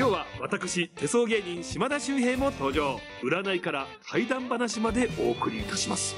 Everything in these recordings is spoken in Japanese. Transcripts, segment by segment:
今日は私手相芸人島田秀平も登場占いから怪談話までお送りいたします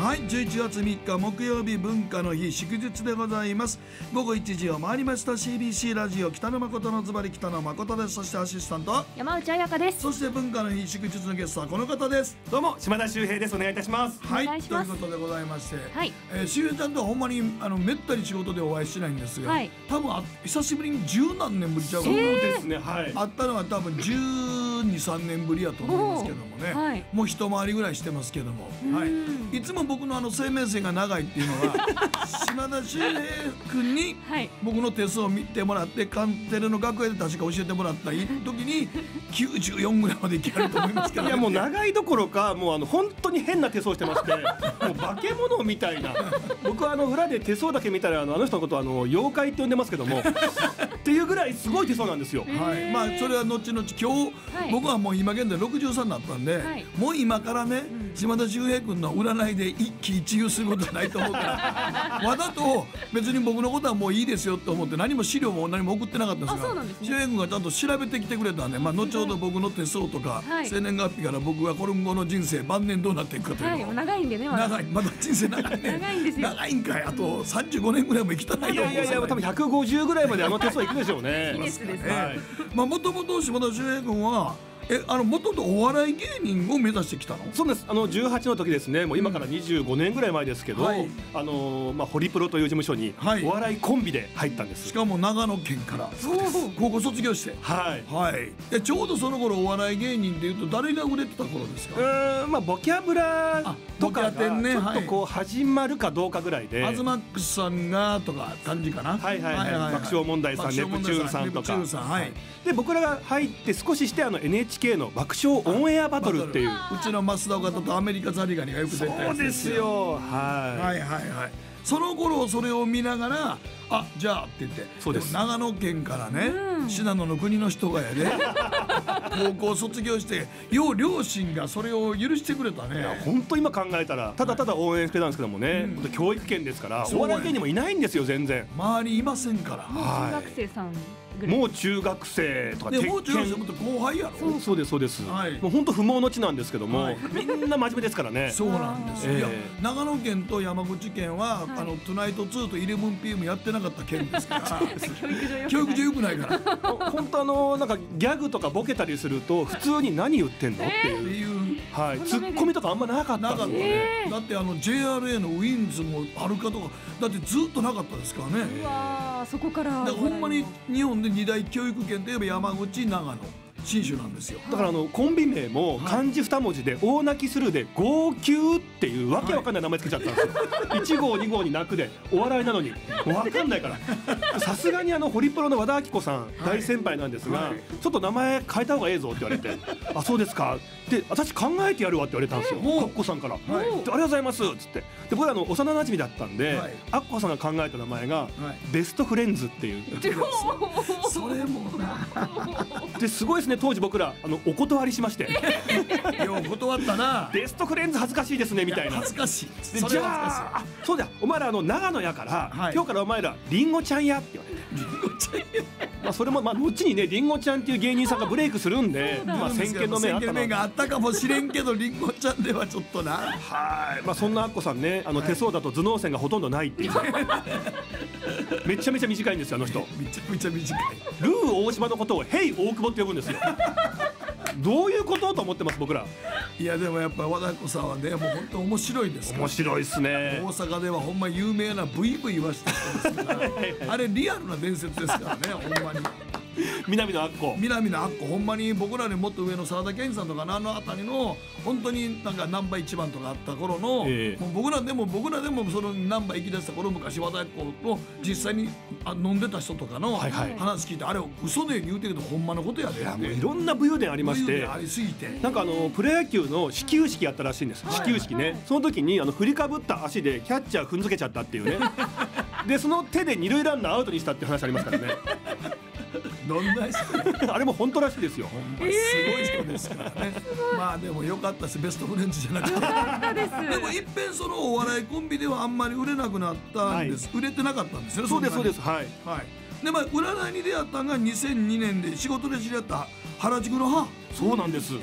はい11月3日木曜日文化の日祝日でございます午後1時を回りました CBC ラジオ北野誠のズバリ北野誠ですそしてアシスタント山内彩香ですそして文化の日祝日のゲストはこの方ですどうも島田修平ですお願いいたしますはいということでございまして、はいえー、修平ちゃんとはほんまにあのめったに仕事でお会いしないんですが、はい、多分あ久しぶりに十何年ぶりちゃうそうですねはいあったのは多分十二三年ぶりやと思うんですけどもね、はい、もう一回りぐらいしてますけどもはいいつも僕のあの生命線が長いっていうのは 島田秀平君に僕の手相を見てもらってカンテレの楽屋で確か教えてもらった時に94ぐらいまでいけると思いますけど、ね、いやもう長いどころかもうあの本当に変な手相してましてもう化け物みたいな僕はあの裏で手相だけ見たらあのあの人のことあの妖怪って呼んでますけども。っていうぐらいすごい手相なんですよ。はい、まあそれは後々今日、はい、僕はもう今現在63になったんで、はい、もう今からね、うん、島田秀平君の占いで一喜一憂することはないと思うからわざと別に僕のことはもういいですよと思って何も資料も何も送ってなかったんですが秀平君がちゃんと調べてきてくれたんで、まあ、後ほど僕の手相とか、はい、生年月日から僕がこれ後の人生晩年どうなっていくかというの、はい、長いんでね、ま、長いまだ人生長いね長いんですよ長いんかいあと35年ぐらいも生きたないよいやいや多分150ぐらいまであの手相いくでしょうね。いいですね、はい、もともと島田秀平君はえあの元々お笑い芸人を目指してきたのそうですあの18の時ですねもう今から25年ぐらい前ですけど、うんはい、あのまあ、ホリプロという事務所にお笑いコンビで入ったんです、はい、しかも長野県から高校卒業してはい、はい、でちょうどその頃お笑い芸人でいうと誰が売れてた頃ですかうんまあボキャブラとかがちょっとこう始まるかどうかぐらいで、アズマックスさんがとか感じかなはいはいはい,、爆笑問題さんネプチューンさんとか、はい、で僕らが入って少ししてあの NHK NHK の爆笑オンエアバトルっていううちの増田岡田とアメリカザリガニがよく出てそうですよはいはいはいはいその頃それを見ながらあじゃあって言ってそうです長野県からね、うん、信濃の国の人がやで、高校卒業してよう両親がそれを許してくれたねいや本当今考えたらただただ応援してたんですけどもね、教育圏ですからお笑い芸にもいないんですよ全然周りいませんから、はい、中学生さんもう中学生とかもう中学生も後輩やろそうですそうです、はい、もう本当不毛の地なんですけども、はい、みんな真面目ですからねそうなんですよ、えー、長野県と山口県は、はい、あのトゥナイト2とイレブンピ p ムやってなかった県ですから 教育上よくないから 本当あのなんかギャグとかボケたりすると普通に何言ってんのっていう、えーはい、ツッコミとかあんまなかったなかったね、だってあの JRA のウィンズもアルカとかだってずっとなかったですからねうわそこからほんまに日本で二大教育圏といえば山口長野信州なんですよだからあのコンビ名も漢字2文字で大泣きするで号泣っていうわけわかんない名前つけちゃったんですよ、1 号2号に泣くでお笑いなのにわかんないからさすがにあのホリプロの和田アキ子さん大先輩なんですが、ちょっと名前変えた方がええぞって言われて「あそうですか」で私考えてやるわって言われたんですよ、アッコさんから、はい、ありがとうございますっつってで僕らの幼なじみだったんで、アッコさんが考えた名前が、ベストフレンズっていう それもなですごいですね当時僕らあのお断りしまして いや断ったなベストフレンズ恥ずかしいですねみたいな恥ずかしいじゃあそうだお前らあの長野やから、はい、今日からお前らりんごちゃんやって言われてりんごちゃんやまあそれもまあ後にねりんごちゃんっていう芸人さんがブレイクするんでまあ先見の目あったがあったかもしれんけどりんごちゃんではちょっとなはいまあそんなあっこさんねあの手相だと頭脳線がほとんどないっていう、はい、めちゃめちゃ短いんですよあの人めちゃめちゃ短いルー大島のことを「ヘイ大久保」って呼ぶんですよ どういうことと思ってます僕らいやでもやっぱ和田子さんはねもう本当面白いです面白いっすね大阪ではほんま有名なブイブイわしたんですから あれリアルな伝説ですからねほんまに。南のアッコ南のアッコほんまに僕らにもっと上の沢田二さんとかあの辺りの本当になんか難波一番とかあった頃の、えー、僕らでも僕らでもその難波行き出した頃昔和田ッコと実際に飲んでた人とかの話聞いて、はいはい、あれ嘘で言うてるけどほんまのことやでいろんな武勇伝ありましてありすぎてなんかあのプロ野球の始球式やったらしいんです、はい、始球式ねその時にあの振りかぶった足でキャッチャー踏んづけちゃったっていうねでその手で二塁ランナーアウトにしたって話ありますからねどんな人 あれも本当らしいですよ、すごい人ですからねまあでもよかったですベストフレンズじゃなくてでもいっぺんそのお笑いコンビではあんまり売れなくなったんです、はい、売れてなかったんですよねそうですそうですはい、はい、でまあ占いに出会ったのが2002年で仕事で知り合った原宿の母そうなんです。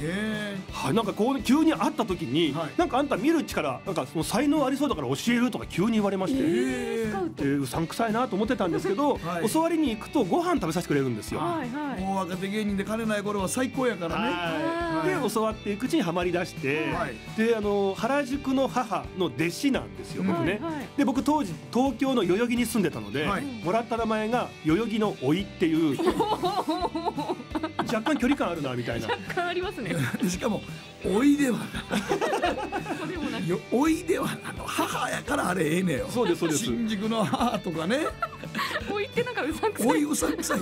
はい、なんかこう急に会った時に、はい、なんかあんた見る力、なんかその才能ありそうだから教えるとか急に言われまして、ええうさんくさいなと思ってたんですけど、はい、教わりに行くとご飯食べさせてくれるんですよ。はいはい、もう若手芸人で金ない頃は最高やからね。はいで教わっていくうちにはまりだして、であの原宿の母の弟子なんですよ、僕ね。で僕当時東京の代々木に住んでたので、もらった名前が代々木の老いっていう。若干距離感あるなみたいな。若干ありますね。しかもおいではおいでは母やからあれええねよ。そうですそうです。新宿の母とかね。おいってなんかうさんくさい。おいうさんくさい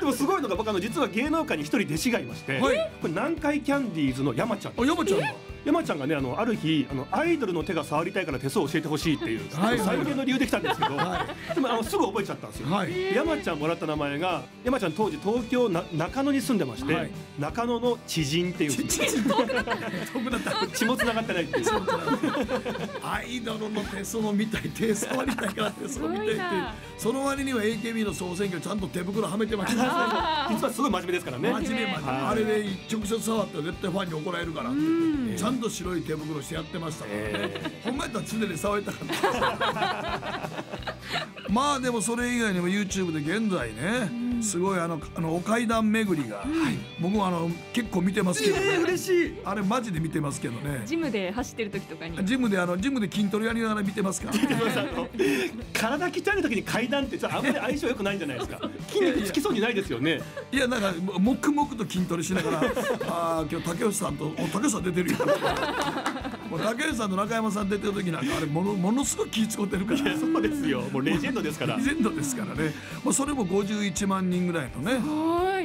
でもすごいのが僕あの実は芸能界に一人弟子がいまして、これ南海キャンディーズの山ちゃん。あ山ちゃん。山ちゃんがねあのある日あのアイドルの手が触りたいから手相を教えてほしいっていうはい、最低の理由できたんですけど、はい、でもあのすぐ覚えちゃったんですよ、はい、山ちゃんもらった名前が山ちゃん当時東京な中野に住んでまして、はい、中野の知人っていうった血もつながってないっていうアイドルの手相みたい手触りたいから手相みたいっていうその割には AKB の総選挙ちゃんと手袋はめてました、ね、実はすごい真面目ですからね真面目真面目、あれで直接触ったら絶対ファンに怒られるからちゃんん白い手袋してやってましたほんまやったら常に触りたかったまあでもそれ以外にも YouTube で現在ね、すごいあのあのお階段巡りが、うん、僕もあの結構見てますけど、ね、えー、嬉しいあれマジで見てますけどねジムで走ってる時とかにジムであのジムで筋トレやりながら見てますから、体鍛える時に階段ってあんまり相性よくないんじゃないですか筋肉つきそうにないですよねいやなんか黙々と筋トレしながらああ今日竹内さんと竹内さん出てるよもう竹内さんと中山さん出てる時なんかあれものものすごく気使ってるからそうですよもうレジェンドですからレジェンドですからね、まあ、それも51万人ぐらいのね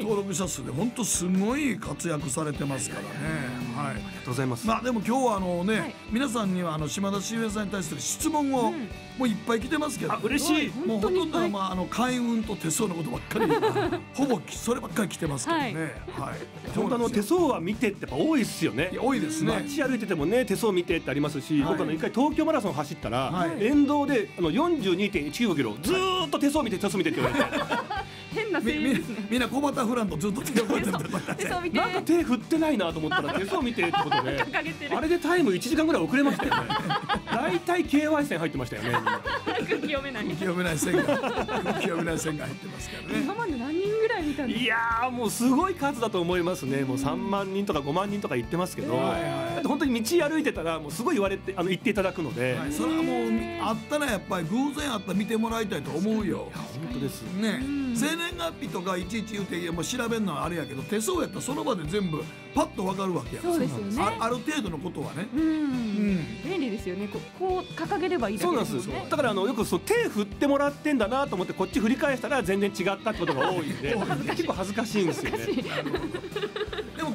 登録者数で本当すごい活躍されてますからね、はい、ありがとうございますまあでも今日はあのね、はい、皆さんにはあの島田秀平さんに対する質問を、うんもういっぱい来てますけど、嬉しいもうほとんどまああの開運と手相のことばっかり ほぼそればっかり来てますけどね、はい、はい、本当あの手相は見てってやっぱ多いですよね多いですね街歩いててもね手相見てってありますし、僕あの一回東京マラソン走ったら、沿道であの42.195キロずっと手相見て手相見てって言われて 変な声援ですねみんな小バフランとずっと手を振ってなんか手振ってないなと思ったら手相見てってことであれでタイム一時間ぐらい遅れましたよねだいたい KY 線入ってましたよね空気読めない読めない線が空気読めない線が入ってますからね今まで何人ぐらい見たんですかいやもうすごい数だと思いますねもう三万人とか五万人とか言ってますけど、本当に道歩いてたらもうすごい言われてあの言っていただくので、はい、それはもうあったらやっぱり偶然あったら見てもらいたいと思うよ本当ですね、うん、青年年月日とかいちいち言うてもう調べるのはあれやけど手相やったらその場で全部パッとわかるわけやそうですよねあある程度のことはねうん、うん、便利ですよねここう掲げればいいだそうなんですよ、だからあのよくそう手振ってもらってんだなと思ってこっち振り返したら全然違ったってことが多いんで多 い結構恥ずかしいんですよね。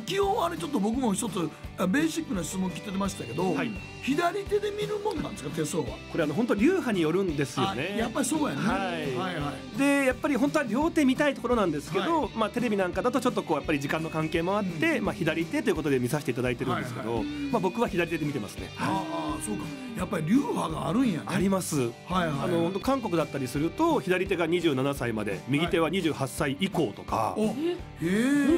基本あれちょっと僕も一つベーシックな質問聞いてましたけど、はい、左手で見るもんなんですか手相はこれあの本当流派によるんですよねやっぱりそうやね、はいはいはい、でやっぱり本当は両手見たいところなんですけど、はい、まあ、テレビなんかだとちょっとこうやっぱり時間の関係もあって、うん、まあ、左手ということで見させていただいてるんですけど、はいはい、まあ、僕は左手で見てますね。はいそうかやっぱり流派があるんや、ね、あります、はいはい、あの韓国だったりすると左手が27歳まで右手は28歳以降とか、はい、本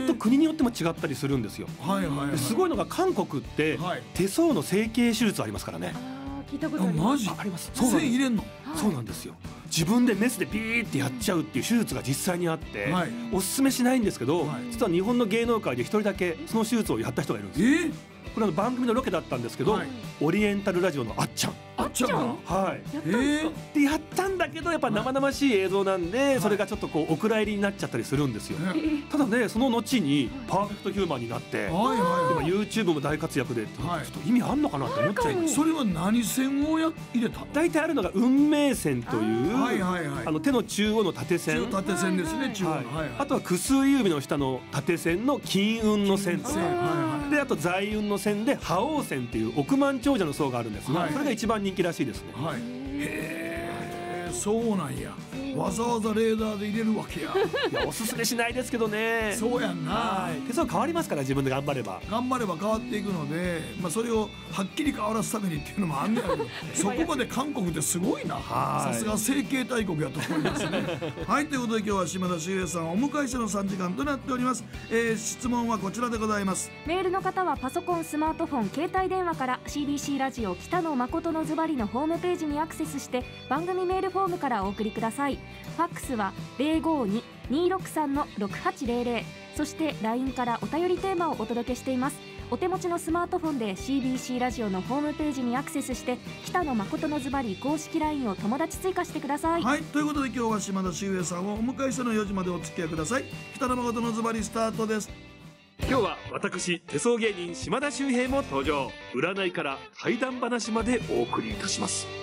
当国によっても違ったりするんですよ、はいはい、はい、すごいのが韓国って、はい、手相の整形手術ありますからねあ聞いたことありますありますそうなんですそうなんですよ自分でメスでピーってやっちゃうっていう手術が実際にあって、はい、おすすめしないんですけど、はい、実は日本の芸能界で一人だけその手術をやった人がいるんですよ、えーこれは番組のロケだったんですけど、はい、オリエンタルラジオのあっちゃんあっちゃんはいやったでやったんだけどやっぱ生々しい映像なんで、はい、それがちょっとこうお蔵入りになっちゃったりするんですよ、はい、ただねその後にパーフェクトヒューマンになって、はいはい、今 YouTube も大活躍で、ちょっと意味あんのかなって思っちゃいましそれは何線をや入れた大体あるのが運命線というあの手の中央の縦線縦線ですね中央、あとは薬指の下の縦線の金運の線であと財運ので覇王戦っていう億万長者の層があるんですが、はい、それが一番人気らしいですね。はい、へそうなんやわざわざレーダーで入れるわけや いやおすすめしないですけどねそうやんな手相変わりますから自分で頑張れば頑張れば変わっていくので、まあ、それをはっきり変わらすためにっていうのもあんねやけど そこまで韓国ってすごいなさすが整形大国やと思いますね はいということで今日は島田秀平さんお迎えしての3時間となっております、えー、質問はこちらでございますメールの方はパソコンスマートフォン携帯電話から CBC ラジオ北野誠のズバリのホームページにアクセスして番組メールフォフォームからお送りくださいファックスは052-263-6800そして LINE からお便りテーマをお届けしていますお手持ちのスマートフォンで CBC ラジオのホームページにアクセスして北野誠のズバリ公式 LINE を友達追加してくださいはいということで今日は島田秀平さんをお迎えしての4時までお付き合いください北野誠のズバリスタートです今日は私手相芸人島田秀平も登場占いから怪談話までお送りいたします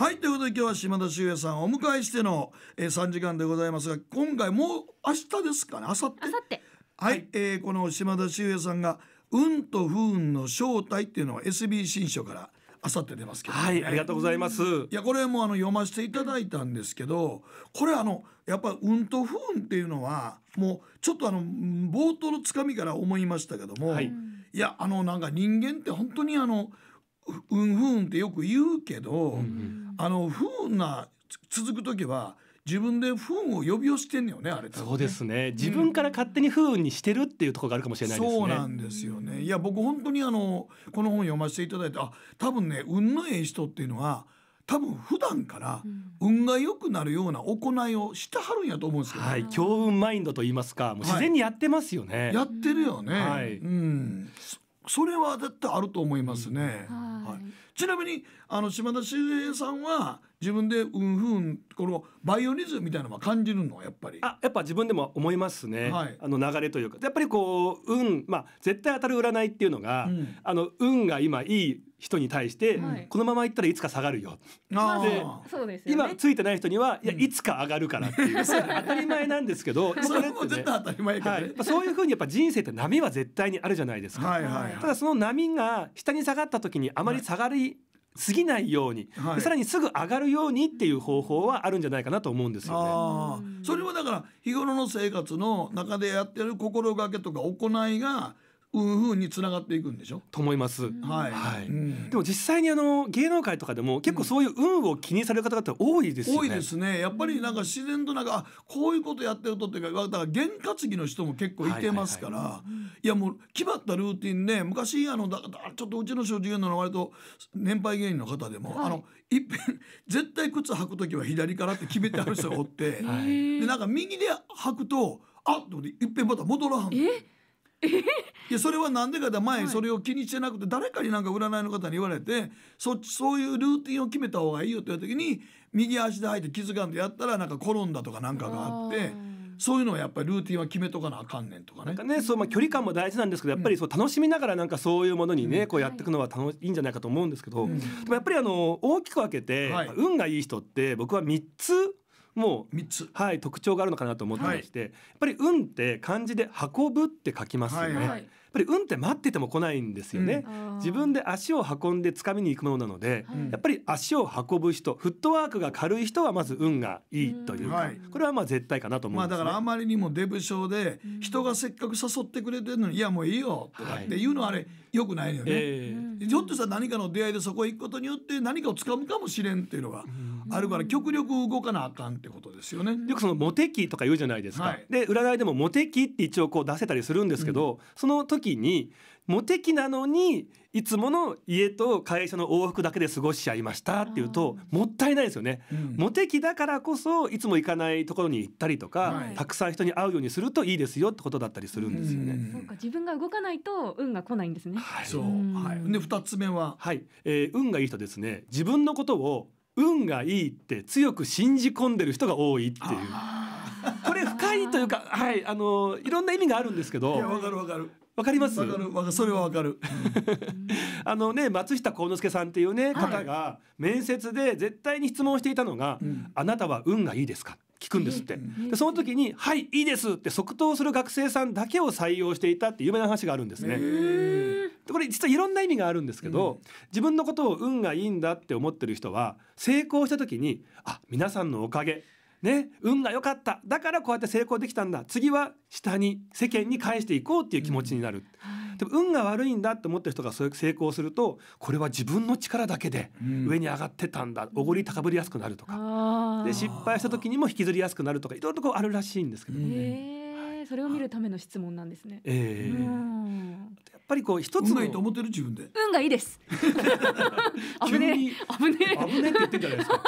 はいということで今日は島田修也さんをお迎えしての、えー、3時間でございますが今回もう明日ですかねあさってはい、はい、えー、この島田修也さんが「運と不運の正体」っていうのは SB 新書からあさって出ますけど、ね、はいありがとうございますいやこれもあの読ませていただいたんですけどこれあのやっぱ運と不運っていうのはもうちょっとあの冒頭のつかみから思いましたけども、はい、いやあのなんか人間って本当にあの、ん不運ってよく言うけど、うんうん、あの不運な続く時は自分で不運を呼び寄せてんよねあれ、ね、そうですね自分から勝手に不運にしてるっていうところがあるかもしれないですね、そうなんですよねいや僕本当にあのこの本読ませていただいてあ多分ね運のええ人っていうのは多分普段から運が良くなるような行いをしてはるんやと思うんですけど、はい、強運マインドと言いますかもう自然にやってますよね、はい、やってるよね、はいうん、それは絶対あると思いますね。はい、ちなみにあの島田秀平さんは自分でうんふんこのバイオリズムみたいなのは感じるのやっぱりあやっぱ自分でも思いますね、はい、あの流れというかやっぱりこう運、まあ、絶対当たる占いっていうのが、うん、あの運が今いい人に対して、はい、このままいったらいつか下がるよ。で、ね、今ついてない人にはいやいつか上がるからっていう、うん、当たり前なんですけど それも絶対当たり前、ね、はい、そういうふうにやっぱ人生って波は絶対にあるじゃないですか。はいはいはい、ただその波が下に下がった時にあまり下がり、はい過ぎないように、はい、さらにすぐ上がるようにっていう方法はあるんじゃないかなと思うんですよね。それはだから日頃の生活の中でやってる心がけとか行いがうふうにつながっていくんでしょと思います。はい、はい、でも実際にあの芸能界とかでも結構そういう運を気にされる方々多いですよね。多いですね。やっぱりなんか自然となんかあこういうことやってるとっていうかだから験担ぎの人も結構いてますから、はいはいはい、いやもう決まったルーティンね昔あのだちょっとうちの小持芸能の割と年配芸人の方でも、はい、あのいっぺん絶対靴履く時は左からって決めてある人がおって、は い、でなんか右で履くとあっと思っていっぺんまた戻らはん。え いやそれは何でかって前それを気にしてなくて誰かになんか占いの方に言われてそそういうルーティンを決めた方がいいよって言た時に右足で入って気づかんでやったらなんか転んだとかなんかがあって。そういうのはやっぱりルーティンは決めとかなあかんねんとかね。かねそうまあ距離感も大事なんですけどやっぱりそう楽しみながらなんかそういうものにね、うん、こうやっていくのは楽しいんじゃないかと思うんですけど、うん、でもやっぱりあの大きく分けて、はい、運がいい人って僕は3つもう3つ、はい、特徴があるのかなと思ってまして、はい、やっぱり「運」って漢字で「運ぶ」って書きますよね。はいはい、やっぱり運って待ってても来ないんですよね、うん、自分で足を運んで掴みに行くものなので、はい、やっぱり足を運ぶ人フットワークが軽い人はまず運がいいというか、うん、これはまあ絶対かなと思うんです、ね、まあ、だからあまりにも出不症で人がせっかく誘ってくれてるのに「いやもういいよ」とかっていうのはあれよくないよね、えー、ひょっとしたら何かの出会いでそこ行くことによって何かを掴むかもしれんっていうのが、あるから極力動かなあかんってことですよね。よくそのモテ期とか言うじゃないですか。はい、で占いでもモテ期って一応こう出せたりするんですけど、うん、その時にモテ期なのにいつもの家と会社の往復だけで過ごしちゃいましたっていうともったいないですよね、うん、モテ期だからこそいつも行かないところに行ったりとか、はい、たくさん人に会うようにするといいですよってことだったりするんですよね、うん、そうか自分が動かないと運が来ないんですねはい、そう、はい、で二つ目ははい、えー、運がいい人ですね自分のことを運がいいって強く信じ込んでる人が多いっていう。これ深いというか、はい、あのいろんな意味があるんですけど。わかるわかる。わかります。わかる、わかそれはわかる。あのね、松下幸之助さんっていうね、方が面接で絶対に質問していたのが、うん、あなたは運がいいですか。聞くんですって、でその時に「はいいいです」って即答する学生さんだけを採用していたって有名な話があるんですね。これ実はいろんな意味があるんですけど、自分のことを運がいいんだって思ってる人は成功した時に「あ皆さんのおかげ」ね、運が良かっただからこうやって成功できたんだ次は下に世間に返していこうっていう気持ちになる、うん、でも運が悪いんだって思ってる人がそう成功するとこれは自分の力だけで上に上がってたんだ、うん、おごり高ぶりやすくなるとかで失敗した時にも引きずりやすくなるとかいろいろとこうあるらしいんですけどね。それを見るための質問なんですね。えー、やっぱりこう一つのいいと思ってる自分で。運がいいです。危ねえ。危ねえ。危ねえって言ってんじゃないですか。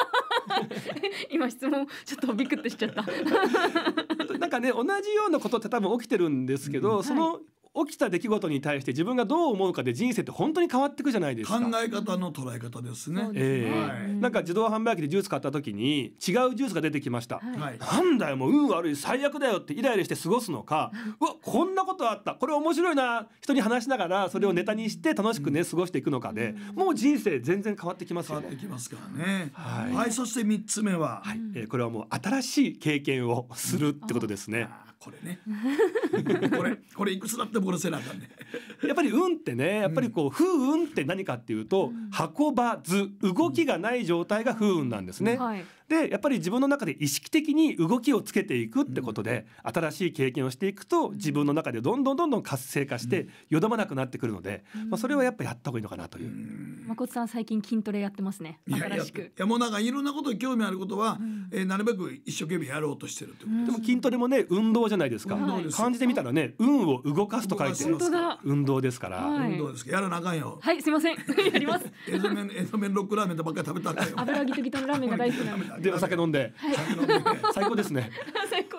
今質問ちょっとビクッてしちゃった なんかね同じようなことって多分起きてるんですけど、うんはい、その起きた出来事に対して自分がどう思うかで人生って本当に変わっていくじゃないですか考え方の捉え方ですね、えー、はい、なんか自動販売機でジュース買った時に違うジュースが出てきました、はい、なんだよもう運悪い最悪だよってイライラして過ごすのか、うわこんなことあったこれ面白いな人に話しながらそれをネタにして楽しくね過ごしていくのかで、もう人生全然変わってきますよね変わってきますからねはい、はい、そして三つ目は、はいえー、これはもう新しい経験をするってことですね、これね これこれいくつだってボせセラーだね やっぱり運ってねやっぱりこう、不運って何かっていうと、運ばず動きがない状態が不運なんですね、うんはい、でやっぱり自分の中で意識的に動きをつけていくってことで、うん、新しい経験をしていくと自分の中でどんどんどんどん活性化して、よどまなくなってくるので、うん、まあ、それはやっぱやった方がいいのかなという。誠さん最近筋トレやってますね新しくいやいやもうなんかいろんなことに興味あることは、うん、えー、なるべく一生懸命やろうとしてるとでも筋トレもね運動じゃないですか、はい、漢字で見たらね運を動かすと書いて運動ですから、はい、運動ですやらなあかんよはいすいません やります エゾメンエゾメンロックラーメンとばっかり食べた油ギトギトのラーメンが大好きなんですでお酒飲んで、はい、最高ですね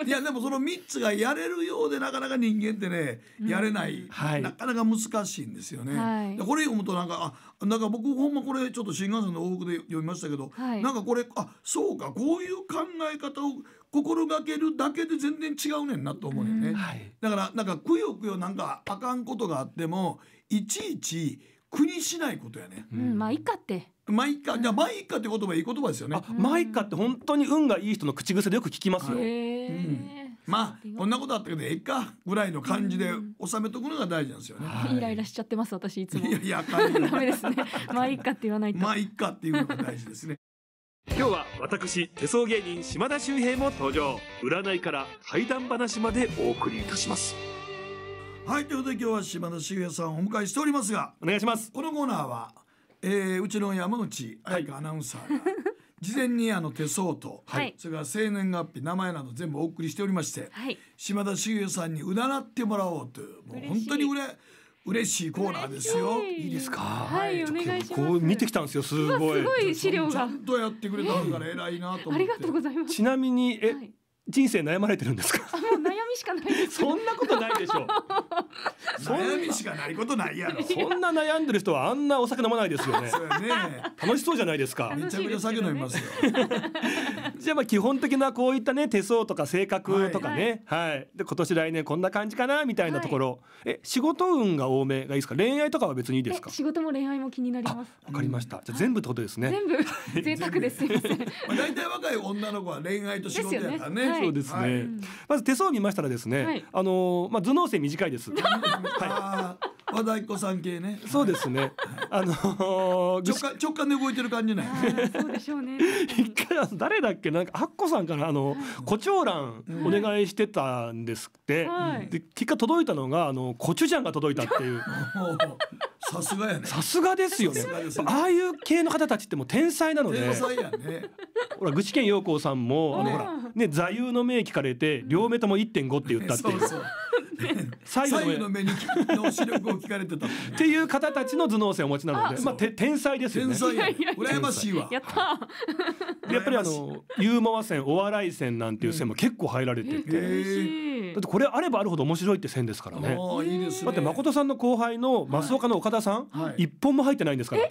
いやでもその3つがやれるようでなかなか人間ってね、うん、やれない、はい、なかなか難しいんですよね、はい、これ読むとなんかあなんか僕ほんまこれちょっと新幹線の往復で読みましたけど、はい、なんかこれあそうかこういう考え方を心がけるだけで全然違うねんなと思うよね、うん、だからなんかくよくよなんかあかんことがあってもいちいち国しないことやね。うん、まあいいかって。まあいいか、じゃまあいいかって言葉いい言葉ですよね。まあいいかって本当に運がいい人の口癖でよく聞きますよ。まあこんなことあったけどええかぐらいの感じで収めとくのが大事なんですよね。イライラしちゃってます私いつも。いやいやダメですね。まあいいかって言わないまあいかっていうのが大事ですね。今日は私手相芸人島田秀平も登場。占いから怪談話までお送りいたします。はいということで今日は島田茂さんをお迎えしておりますがお願いしますこのコーナーは、えー、うちの山口愛香アナウンサーが、事前にあの手相と、はい、それから生年月日名前など全部お送りしておりまして、はい、島田茂さんに占ってもらおうというもう本当にうれ嬉しいコーナーですよ。いいですか。はい、お願いします。見てきたんですよ。すごい。すごい資料が。ちゃんとやってくれたから偉いなと思って。ありがとうございます。ちなみにえ、人生悩まれてるんですか。悩みしかないそんなことないでしょ 悩みしかないことないやろ。そんな悩んでる人はあんなお酒飲まないですよね。楽しそうじゃないですか。めちゃくちゃ酒飲みますよ。じゃあまあ基本的なこういったね手相とか性格とかね、はい、で今年来年こんな感じかなみたいなところ、え仕事運が多めがいいですか。恋愛とかは別にいいですか。仕事も恋愛も気になります。わかりました。じゃ全部ってことですね。全部 贅沢です。大体若い女の子は恋愛と仕事やからね。そうですね、はい、まず手相見ましたらですね、はい、あのまあ頭脳線短いです。は い。和太鼓さん系ね。そうですね。あのー、直感直感で動いてる感じない。そうでしょうね。一回誰だっけなんかアッコさんからあの胡蝶蘭お願いしてたんですって。で結果届いたのがあの胡蝶ュジャが届いたっていう。さすがやねさすがですよねああいう系の方たちってもう天才なので天才やねほら具志堅陽子さんも、あのほらね座右の銘聞かれて両目とも1.5って言ったっていう。そうそう左右の目にの視力を聞かれてたっていう方たちの頭脳性をお持ちなのでまあて天才ですよね天才羨ましいわやっぱりあのユーモア線お笑い線なんていう線も結構入られててだってこれあればあるほど面白いって線ですからねだって誠さんの後輩の増岡の岡田さん一本も入ってないんですから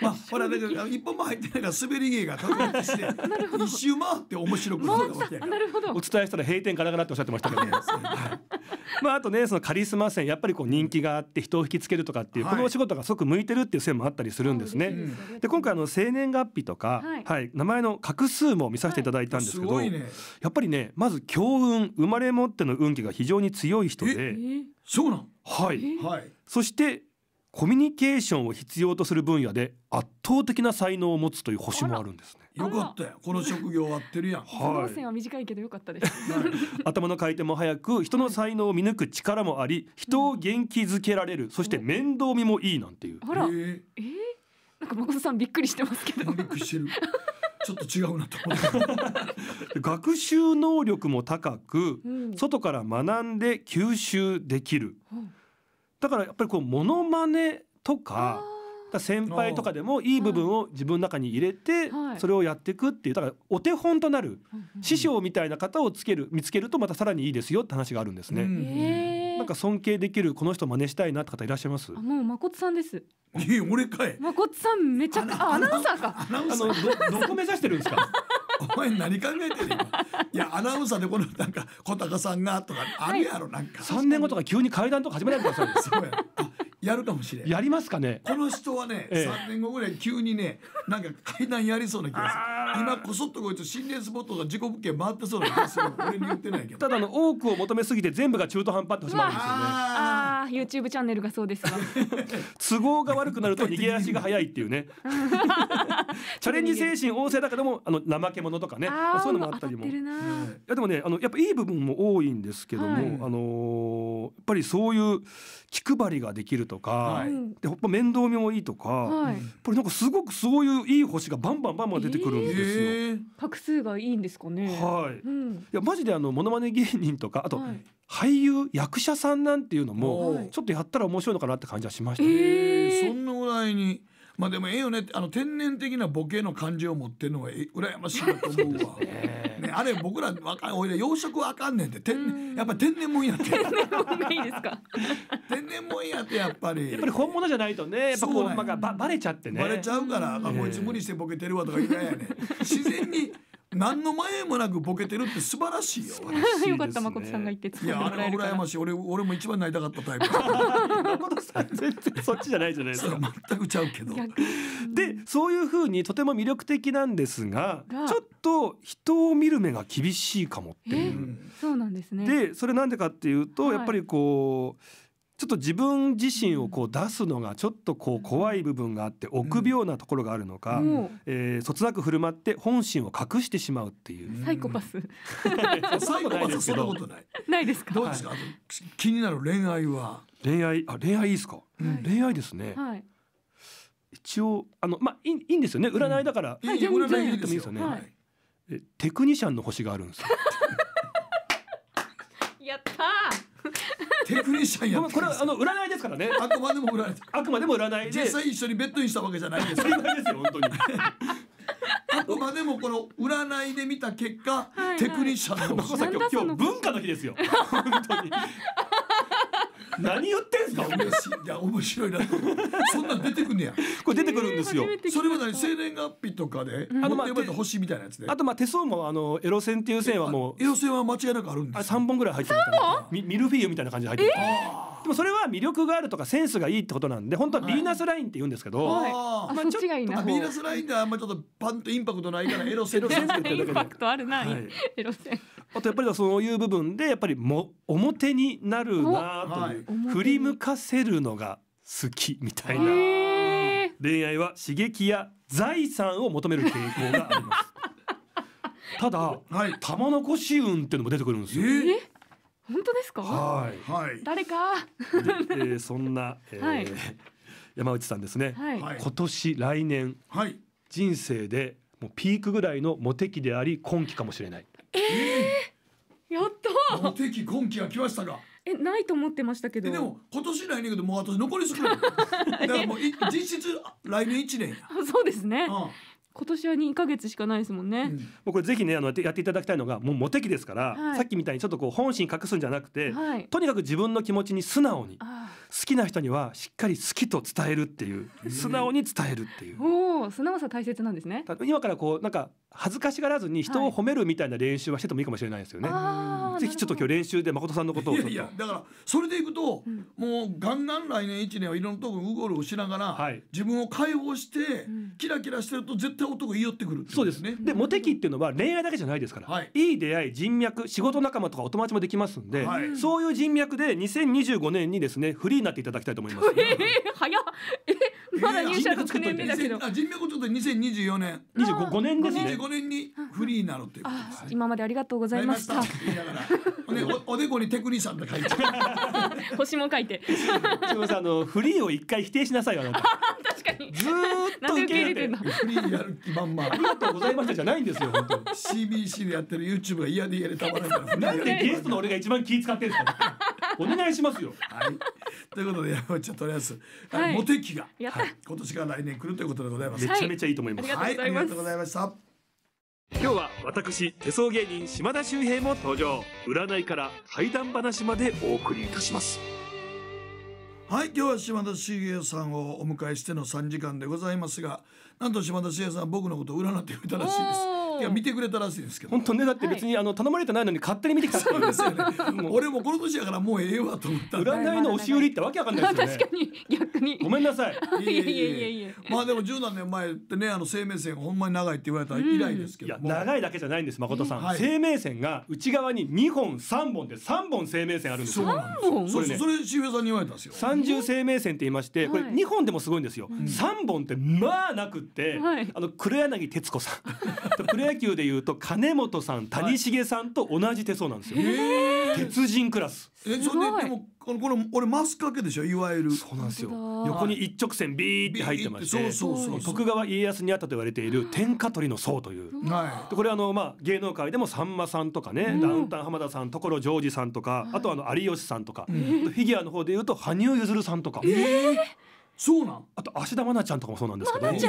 まあほらだけら一本も入ってないから滑り芸が得意して 一周回って面白くなるわけお伝えしたら閉店からガラっておっしゃってましたけどね まああとねそのカリスマ線やっぱりこう人気があって人を引きつけるとかっていう、はい、このお仕事が即向いてるっていう線もあったりするんですね。で今回あの生年月日とか、はい、はい、名前の画数も見させていただいたんですけど、はいね、やっぱりねまず強運生まれ持っての運気が非常に強い人でそうなんはい、はい、そしてコミュニケーションを必要とする分野で圧倒的な才能を持つという星もあるんですね。よかったよこの職業合ってるやん はい、は短いけどよかったです頭の回転も早く人の才能を見抜く力もあり人を元気づけられるそして面倒見もいいなんていうほらええなんか誠さんびっくりしてますけどびっくりしてる ちょっと違うなと 学習能力も高く、外から学んで吸収できる、だからやっぱりこうモノマネとか先輩とかでもいい部分を自分の中に入れてそれをやっていくっていうだからお手本となる師匠みたいな方をつける見つけるとまたさらにいいですよって話があるんですね。なんか尊敬できるこの人真似したいなって方いらっしゃいます。もうまこつさんです。え俺かい。まこつさんめちゃくちゃアナウンサーか。あのどどこ目指してるんですか。お前何考えてるいやアナウンサーでこのなんか小高さんがとかあるやろなんか。三、年後とか急に階段とか始めないでください。そうや。やるかもしれんやりますかねこの人はね、ええ、年後ぐらい急にねなんか階段やりそうな気がする今こそっとこいつ心霊スポットが事故物件回ってそうな気がする俺に言ってないけどただの多くを求めすぎて全部が中途半端ってしまうんですよねあ YouTube チャンネルがそうですわ都合が悪くなると逃げ足が早いっていうね チャレンジ精神旺盛だけどもあの怠け者とかねそういうのもあったりもいやでもねあのやっぱいい部分も多いんですけども、はい、あのー、やっぱりそういう気配りができるとか、はい、でやっぱ面倒見もいいとか、はい、やっぱりなんかすごくそういういい星がバンバンバンバン出てくるんですよ。えー、画数がいいんですかね。はい。うん、いやマジであのモノマネ芸人とかあと、はい俳優役者さんなんていうのもちょっとやったら面白いのかなって感じはしました、ね、えー、そんなぐらいにまあでもええよねあの天然的なボケの感じを持ってるのが羨ましいなと思うわ。ね、あれ僕ら若いで養殖わあかんねんって天然やっぱ天然もんやって。天然もんやってやっぱり。やっぱり本物じゃないとねやっぱこうばバレちゃってね。バレちゃうから、まあ、こいつ無理してボケてるわとか言いないやね。自然に。何の前もなくボケてるって素晴らしいよ。いね、よかった誠さんが言っていやあれは羨ましい。俺俺も一番なりたかったタイプ。さん全然そっちじゃないじゃないですか。それ全くちゃうけど。でそういうふうにとても魅力的なんですが、ちょっと人を見る目が厳しいかもっていう。そうなんですね。でそれなんでかっていうと、やっぱりこう。ちょっと自分自身をこう出すのがちょっとこう怖い部分があって臆病なところがあるのか、うえー、そつなく振る舞って本心を隠してしまうっていう。サイコパス。サイコパスそんなことない。ないですか。どうですか。気になる恋愛は。恋愛あ恋愛いいですか、恋愛ですね。一応あのまあいいいいんですよね占いだから。はい、占い言もいいですよね、テクニシャンの星があるんです やったテクニシャンやってこれはあの占いですからねあくまでも占いあくまでも占いで実際一緒にベッドインしたわけじゃないです占いですよ本当にあくまでもこの占いで見た結果、はいはい、テクニシャンの今日文化の日ですよ 本当に何言ってんすかいや面白いなそんな出てくるねやこれ出てくるんですよ、それは何生年月日とかで、あのまあ星みたいなやつであとまあ手相もあのエロ線っていう線はもうエロ線は間違いなくあるんです三本ぐらい入ってるミミルフィーユみたいな感じで入ってる、でもそれは魅力があるとかセンスがいいってことなんで本当はビーナスラインって言うんですけど、はい、まあちょっとヴビーナスラインがあんまちょっとパンとインパクトないからエロ線って言ってるだけでインパクトあるな、エロ線あとやっぱりそういう部分でやっぱりも表になるなという、振り向かせるのが好きみたいな恋愛は刺激や財産を求める傾向があります ただ、はい、玉残し運っていうのも出てくるんですよ、えー、本当ですかはい、はい、誰かで、えー、そんな、えー、はい、山内さんですね、はい、今年来年、はい、人生でもうピークぐらいのモテ期であり今期かもしれないえー無敵今期が来ましたが。えないと思ってましたけど。でも今年来年けどもう私残り少ない。だからもうい実質来年一年や。そうですね。うん今年は2ヶ月しかないですもんね。うん、もうこれぜひねあのやっていただきたいのがもうモテ期ですから、はい、さっきみたいにちょっとこう本心隠すんじゃなくて、はい、とにかく自分の気持ちに素直に好きな人にはしっかり好きと伝えるっていう素直に伝えるっていう。おお素直さ大切なんですね。今からこうなんか恥ずかしがらずに人を褒めるみたいな練習はしててもいいかもしれないですよね。ぜひちょっと今日練習で誠さんのことをいやだからそれでいくと、うん、もうガンガン来年1年はいろんなところウゴールをしながら、はい、自分を解放して、うん、キラキラしてると絶対男言い寄ってくるて、ね、そうですね。でモテ期っていうのは恋愛だけじゃないですから、はい、いい出会い人脈仕事仲間とかお友達もできますんで、はい、そういう人脈で2025年にですねフリーになっていただきたいと思います。えー、早っえまだ入社6年目だけど、人脈ちょっと2024年25年ですね。2 0年にフリーになるということです、ね、今までありがとうございました。おでこにテクニシャンて書いて。星も書いて。千葉さん、あの、フリーを一回否定しなさいよ。確かに。ずっと受け入れてんフリーやる気満々。ありがとうございましたじゃないんですよ。本当 CBC でやってる YouTube が嫌で嫌でたまらない なんでゲストの俺が一番気使ってるんですか。お願いしますよ。はい。ということで山ゃはとりあえず、はい、モテ期が、はい、今年から来年来るということでございます。めちゃめちゃいいと思います。はい、ありがとうございました。今日は私手相芸人島田秀平も登場占いから怪談話までお送りいたしますはい今日は島田茂平さんをお迎えしての3時間でございますがなんと島田茂平さん僕のことを占ってくれたらしいですは見てくれたらしいですけど本当ねだって別にあの頼まれてないのに勝手に見てきたっですよね 俺もこの年やからもうええわと思った占い の押し売りってわけわかんないですよね確かに逆にごめんなさいいやいやいやいやまあでも十何年前ってねあの生命線がほんまに長いって言われた以来ですけど、長いだけじゃないんです誠さん、生命線が内側に二本三本で三本生命線あるんですよ3本それ、渋谷さんに言われたんですよ30生命線って言いましてこれ二本でもすごいんですよ、三本ってまあなくって、あの黒柳徹子さん 黒柳野球でいうと金本さん谷繁さんと同じ手相なんですよ、鉄人クラスえそれでもこのこれ俺マスかけでしょいわゆるそうなんですよ横に一直線ビーって入ってまして徳川家康にあったと言われている天下取りの僧という、はい、これあのまあ芸能界でもさんまさんとかね、うん、ダウンタウン浜田さん所ジョージさんとか、あとあの有吉さんとか、フィギュアの方でいうと羽生結弦さんとか。えーそうなんあと芦田愛菜ちゃんとかもそうなんですけど、えー、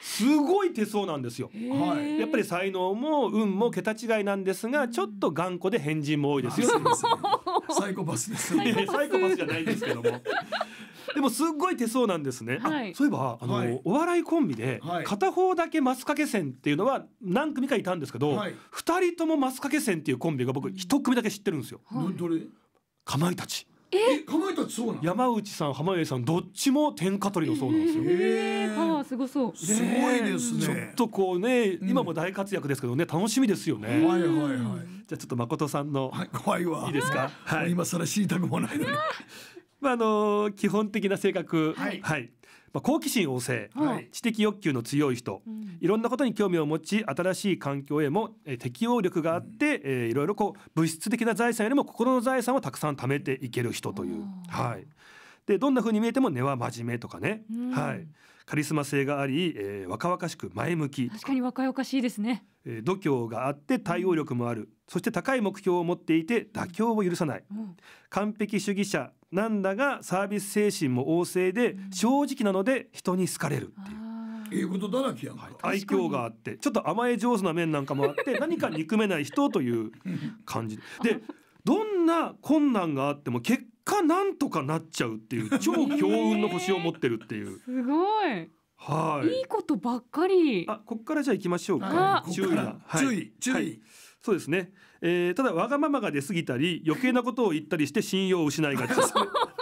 すごい手相なんですよ、えー、やっぱり才能も運も桁違いなんですがちょっと頑固で変人も多いですよ、ね、サイコパスです、ね、サイコパスじゃないですけども でもすっごい手相なんですね。はい、そういえばあの、はい、お笑いコンビで、片方だけマスカケ線っていうのは何組かいたんですけど、二、人ともマスカケ線っていうコンビが僕一組だけ知ってるんですよ。れかまいたち。え考えたらそうなの山内さん浜家さんどっちも天下取りのそうなんですよ。えー、パワーすごそう。すごいですね。ちょっとこうね今も大活躍ですけどね楽しみですよね。はいはいはい。じゃあちょっと誠さんの、はい、怖いわいいですか。はい今更知りたくもない まああの基本的な性格、はい、はい、まあ、好奇心旺盛、はい、知的欲求の強い人、うん、いろんなことに興味を持ち新しい環境へも、え適応力があって、うん、えー、いろいろこう物質的な財産よりも心の財産をたくさん貯めていける人という。はい、でどんな風に見えても根は真面目とかね、うん、はいカリスマ性があり、えー、若々しく前向き確かに若々しいですね、えー、度胸があって対応力もあるそして高い目標を持っていて妥協を許さない、うん、完璧主義者なんだがサービス精神も旺盛で、正直なので人に好かれるっていう。いえことだらけやん、はい、愛嬌があってちょっと甘え上手な面なんかもあって 何か憎めない人という感じ でどんな困難があっても結果なんとかなっちゃうっていう 超強運の星を持ってるっていう。すごい。はい。いいことばっかり。あ、ここからじゃあ行きましょうか。注意が、はい、注意注意、はい、そうですね。えー、ただわがままが出過ぎたり余計なことを言ったりして信用を失いがち。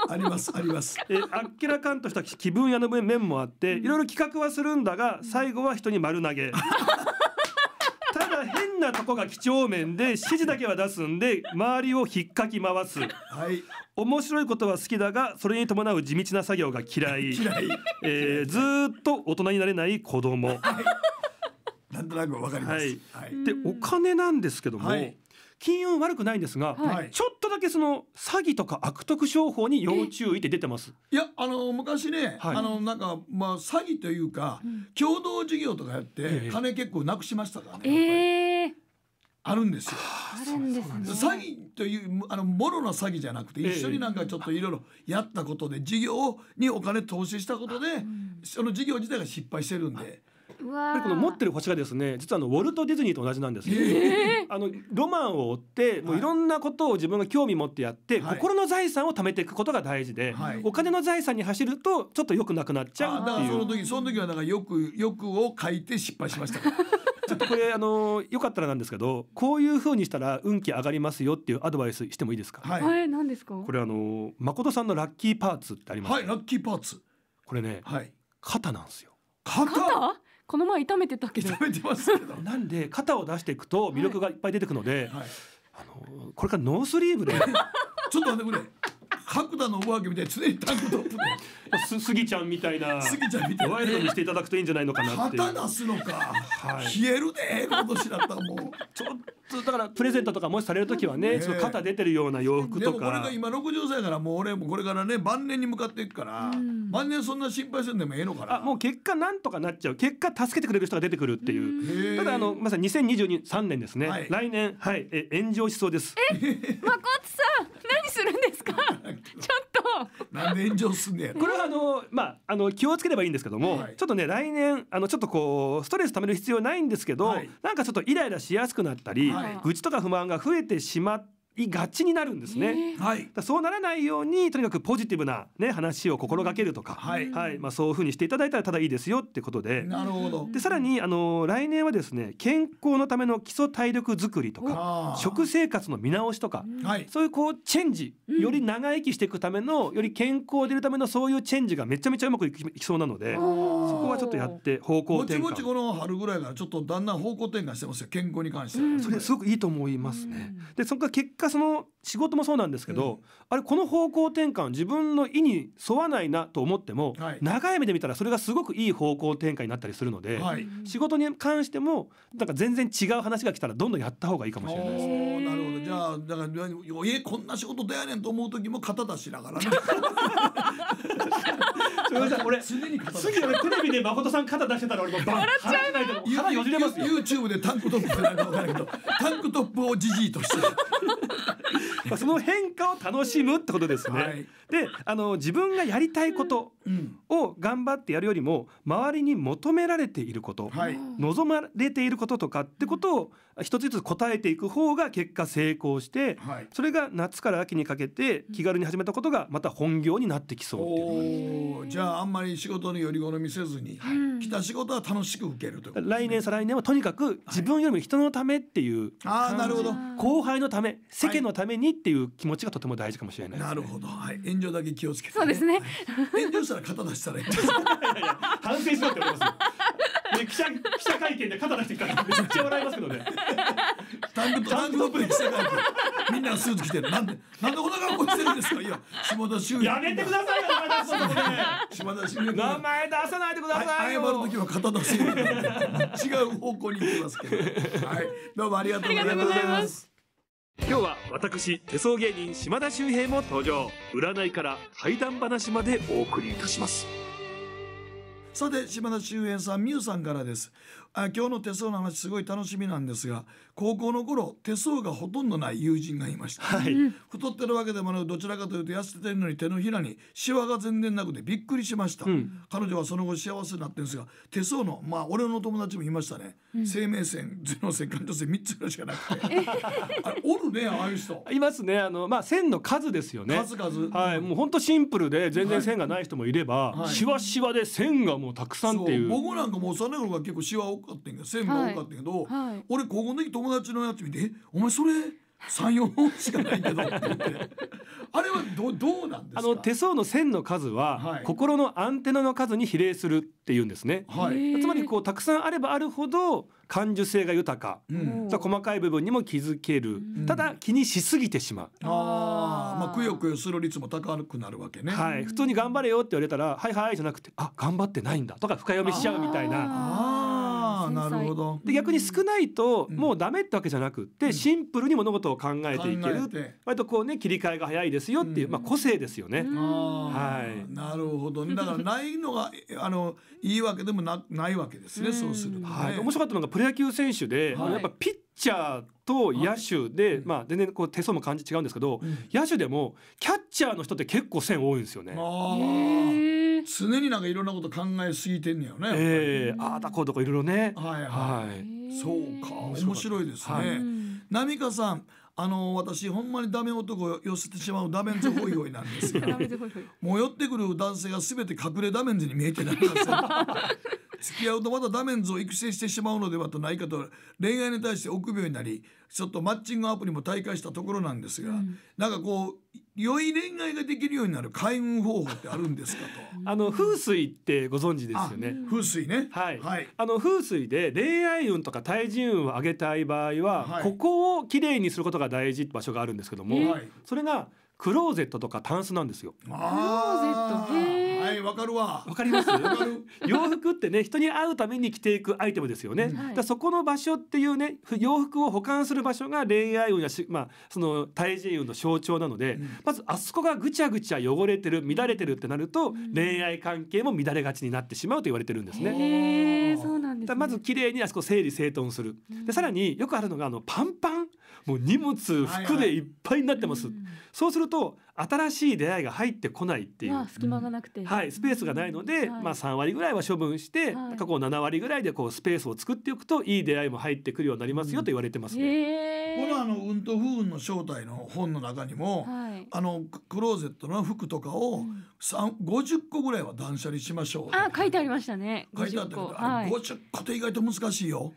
ありますあります。えあっけらかんとした気分屋の面もあって、うん、いろいろ企画はするんだが最後は人に丸投げ。ただ変なとこが几帳面で指示だけは出すんで周りを引っかき回す、はい、面白いことは好きだがそれに伴う地道な作業が嫌い嫌い、えー、ずっと大人になれない子供、なんとなくわかります、はい、でお金なんですけども、はい金運悪くないんですが、はい、ちょっとだけその詐欺とか悪徳商法に要注意って出てます。いやあの昔ね、はい、あのなんかまあ詐欺というか、うん、共同事業とかやって、金結構なくしましたからね。えーあるんですよ。詐欺というあのもろな詐欺じゃなくて一緒になんかちょっといろいろやったことで事業にお金投資したことで、その事業自体が失敗してるんで。やっこの持ってる星がですね実はあのウォルト・ディズニーと同じなんですよ、えー、あのロマンを追ってもういろんなことを自分が興味持ってやって、はい、心の財産を貯めていくことが大事で、はい、お金の財産に走るとちょっとよくなくなっちゃうっていうだからその時その時はだからよく欲を書いて失敗しました ちょっとこれあのよかったらなんですけどこういうふうにしたら運気上がりますよっていうアドバイスしてもいいですか、はい、はい、何ですかこれあの誠さんのラッキーパーツってありますはいラッキーパーツこれね、はい、肩なんですよ肩この前痛めてたけど痛めてますけど なんで肩を出していくと魅力がいっぱい出てくので、はい、あのこれからノースリーブで ちょっと待ってくれ角田の上着見て常にタンクトップで スギちゃんみたいなスちゃんみたいなワイルドにしていただくといいんじゃないのかなって旗出すのか、はい、冷えるで今年だったらもうちょっとだからプレゼントとかもしされる時はねちょっ肩出てるような洋服とかでもこが今60歳からもう俺もこれからね晩年に向かっていくから、うん、晩年そんな心配するんでもええのかなあもう結果なんとかなっちゃう結果助けてくれる人が出てくるっていうただあのまさに2023年ですね、はい、来年はいえ炎上しそうですえ誠さん何するんですか っとなんで炎上すんねこれはあのまああの気をつければいいんですけども、はい、ちょっとね来年あのちょっとこうストレスためる必要ないんですけど、はい、なんかちょっとイライラしやすくなったり、はい、愚痴とか不満が増えてしまって、いがちになるんですね、はい、そうならないようにとにかくポジティブな、ね、話を心がけるとか、はい、はい、まあ、そういうふうにしていただいたらただいいですよってことでなるほどでさらにあの来年はですね健康のための基礎体力づくりとか食生活の見直しとか、はい、そういうこうチェンジより長生きしていくための、より健康でいるためのそういうチェンジがめちゃめちゃうまくいきそうなのでそこはちょっとやって方向転換もちもちこの春ぐらいからちょっとだんだん方向転換してますよ健康に関しては、それすごくいいと思いますね。でそこか結果果その仕事もそうなんですけど、うん、あれこの方向転換自分の意に沿わないなと思っても、はい、長い目で見たらそれがすごくいい方向転換になったりするので、はい、仕事に関してもなんか全然違う話が来たらどんどんやった方がいいかもしれないですね。なるほどじゃあだからえこんな仕事だやねんと思う時も肩出しながらね。俺常に次俺テレビで誠さん肩出してたら俺もバン笑っちゃいないと腹よじれますよ YouTube でタンクトップなんか分からんけどタンクトップをじじいとして その変化を楽しむってことですね、はいであの自分がやりたいことを頑張ってやるよりも周りに求められていること、はい、望まれていることとかってことを一つずつ答えていく方が結果成功して、はい、それが夏から秋にかけて気軽に始めたことがまた本業になってきそうう、じゃああんまり仕事により好みせずに、はい、来た仕事は楽しく受けるということ、ね、来年再来年はとにかく自分よりも人のためっていうあなるほど後輩のため世間のためにっていう気持ちがとても大事かもしれないです、ね、なるほど、はい、炎上だけ気をつけて、ね、そうですね、炎上したら肩出したらいい いや反省しろって思いますよ記者記者会見で肩出してきたらめっちゃ笑いますけどねタンクトップで記者会見みんなスーツ着てるなんでなんでこんな格好してるんですかいや下田修やめてくださいよ島田修名前出さないでくださいよ、はい、謝る時は肩出せ違う方向に行きますけどはいどうもありがとうございます今日は私手相芸人島田秀平も登場占いから怪談話までお送りいたしますさて島田秀平さん美羽さんからですあ今日の手相の話すごい楽しみなんですが高校の頃手相がほとんどない友人がいました、はい、太ってるわけでもなくどちらかというと痩せてるのに手のひらにシワが全然なくてびっくりしました、うん、彼女はその後幸せになってるんですが手相のまあ俺の友達もいましたね、うん、生命線頭脳線感情線3つぐらいしかなくてあおるねああいう人いますねあのまあ線の数ですよね数々はいもう本当シンプルで全然線がない人もいれば、はい、はい、シワシワで線がもうたくさんっていう僕なんかもう幼い頃が結構シワ多かっんや線が多かったけど、はいはい、俺高校の時友達のやつ見て「お前それ34本しかないけど」って言ってあれはどどうなんですかあの手相の線の数は、はい、心のアンテナの数に比例するっていうんですね。つまりこうたくさんあればあるほど感受性が豊か、うん、細かい部分にも気づける、うん、ただ気にしすぎてしまうあ、まあ、くよくよする率も高くなるわけね、はい、普通に頑張れよって言われたら「はいはい」じゃなくて「あ頑張ってないんだ」とか深読みしちゃうみたいな。あなるほどで逆に少ないともうダメってわけじゃなくて、シンプルに物事を考えていける割とこうね切り替えが早いですよっていう、まあ、個性ですよね。あはい、なるほど、だからないのが あのいいわけでもなないわけですね、そうすると、はい、面白かったのがプロ野球選手で、やっぱピッチャーと野手で、はい、まあ全然こう手相も感じ違うんですけど、うん、野手でもキャッチャーの人って結構線多いんですよね。あ常になんかいろんなこと考えすぎてんねよね。えー、ああだこうとかいろいろね。はいはい。そうか面白いですね。はい、さん。あの私ほんまにダメ男を寄せてしまうダメンズホイホイなんですがもう寄ってくる男性がすべて隠れダメンズに見えてなります付き合うとまたダメンズを育成してしまうのではとないかと恋愛に対して臆病になりちょっとマッチングアプリも退会したところなんですが、うん、なんかこう良い恋愛ができるようになる開運方法ってあるんですかと あの風水ってご存知ですよね風水ね、はい、はい、あの風水で恋愛運とか対人運を上げたい場合は、はい、ここをきれいにすることが大事って場所があるんですけども、はい、それがクローゼットとかタンスなんですよクローゼットはいわかるわわかります 洋服ってね人に会うために着ていくアイテムですよね、うん、だそこの場所っていうね洋服を保管する場所が恋愛運やし、まあ、その対人運の象徴なので、うん、まずあそこがぐちゃぐちゃ汚れてる乱れてるってなると、うん、恋愛関係も乱れがちになってしまうと言われてるんですね。そうなんです、ね、まず綺麗にあそこ整理整頓する、でさらによくあるのがあのパンパンもう荷物服でいっぱいになってます、はいはい、そうすると新しい出会いが入ってこないっていう、隙間がなくて、はい、スペースがないので、まあ、3割ぐらいは処分して、はい、過去7割ぐらいでこうスペースを作っておくといい出会いも入ってくるようになりますよと言われてますね。このあの「うんと不運の正体」の本の中にも、はい、あのクローゼットの服とかを50個ぐらいは断捨離しましょうあ書いてありましたね書いてあったけど、はい、50個って意外と難しいよ。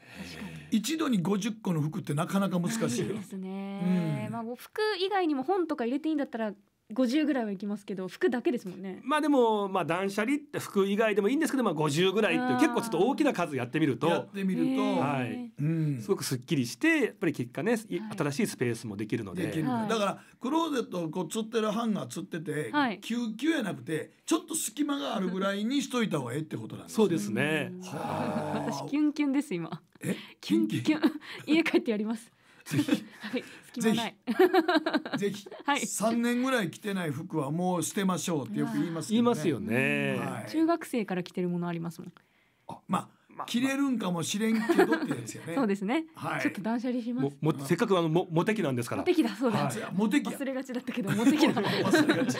一度に50個の服ってなかなか難しいよ。ですね。うん、まあ服以外にも本とか入れていいんだったら五十ぐらいはいきますけど服だけですもんねまあでも、まあ、断捨離って服以外でもいいんですけど、まあ、五十ぐらいって結構ちょっと大きな数やってみるとやってみると、はい、うん、すごくすっきりしてやっぱり結果ね、い、新しいスペースもできるのでだからクローゼットこうつってるハンガーつってて、はい、急急やなくてちょっと隙間があるぐらいにしといた方がええってことなんです、そうですね私キュンキュンです今えキュンキュン家帰ってやりますぜひ。はい、隙間ない。ぜひ。はい。三年ぐらい着てない服はもう捨てましょうってよく言います、ね、言いますよね、はい。中学生から着てるものありますもん。あ、まあ。まあ、切れるんかもしれんけどってですよねそうですね、はい、ちょっと断捨離しますももせっかくあのもモテ期なんですからモテ期だそうだ、はい、モテ期忘れがちだったけどモテ期だ 忘れがち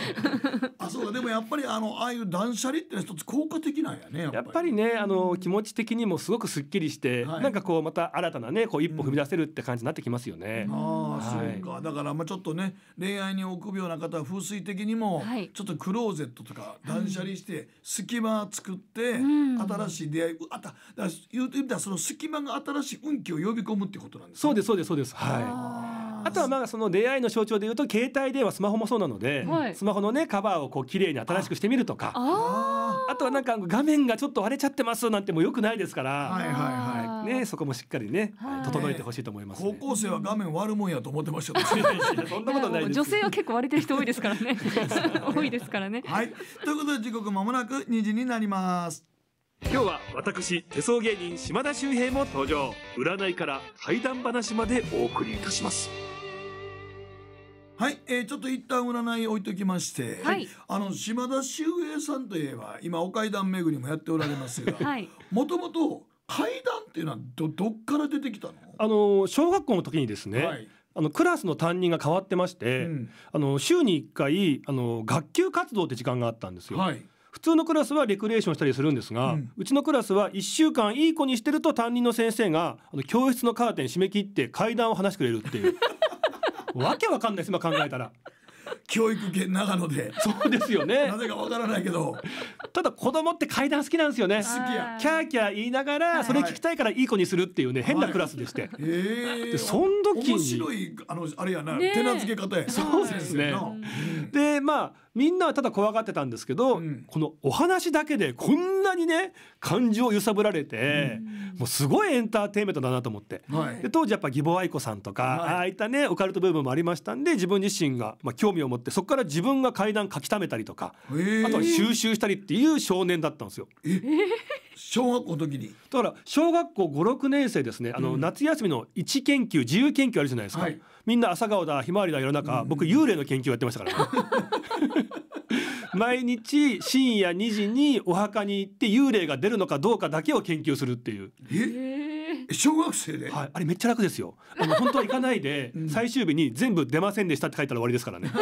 あそうだでもやっぱりあのああいう断捨離って一つ効果的なんやねやっぱりねあの気持ち的にもすごくすっきりして、はい、なんかこうまた新たなねこう一歩踏み出せるって感じになってきますよね、うん、ああ、そうかだからまあちょっとね恋愛に臆病な方は風水的にも、はい、ちょっとクローゼットとか断捨離して、隙間作って、新しい出会いあっただから言うとみたらその隙間が新しい運気を呼び込むってことなんです、そうですそうですそうです。はい。あとはまあその出会いの象徴でいうと携帯電話スマホもそうなので、はい、スマホのねカバーをこう綺麗に新しくしてみるとかあとはなんか画面がちょっと割れちゃってますなんてもよくないですから、はいはいはいね、そこもしっかりね、はい、整えてほしいと思います、ね、高校生は画面割るもんやと思ってました、そんなことない女性は結構割れてる人多いですからね多いですからね。はい、ということで時刻まもなく2時になります。今日は私手相芸人島田秀平も登場占いから怪談話までお送りいたしますはい、えー、ちょっと一旦占い置いときまして、はい、あの島田秀平さんといえば今お怪談巡りもやっておられますがもともと怪談っていうのはどどっから出てきたのあの小学校の時にですね、はいあのクラスの担任が変わってまして、うん、あの週に1回あの学級活動って時間があったんですよ。はい普通のクラスはレクリエーションしたりするんですが、うん、うちのクラスは1週間いい子にしてると担任の先生があの教室のカーテン締め切って階段を話してくれるっていう わけわかんないです今考えたら。教育系長野でそうですよねなぜかわからないけどただ子供って階段好きなんですよね好きやキャーキャー言いながらそれ聞きたいからいい子にするっていうね、変なクラスでして、はい、でそん時に面白いあのあれやな、ね、手なずけ方やそうですね、でまあみんなはただ怖がってたんですけど、うん、このお話だけでこんなにね感情を揺さぶられて、うん、もうすごいエンターテインメントだなと思って、はい、で当時やっぱ義母愛子さんとか、はい、ああいったねオカルト部分もありましたんで自分自身が、まあ、興味を持ってそこから自分が階段書き溜めたりとか、えー、あとは収集したりっていう少年だったんですよ。小学校の時にだから小学校56年生ですねあの、夏休みの一研究自由研究あるじゃないですか、はい、みんな朝顔だひまわりだ世の中、うん、僕幽霊の研究やってましたから、ね、毎日深夜2時にお墓に行って幽霊が出るのかどうかだけを研究するっていう。小学生で、はい、あれめっちゃ楽ですよあの 本当は行かないで、うん、最終日に全部出ませんでしたって書いたら終わりですからね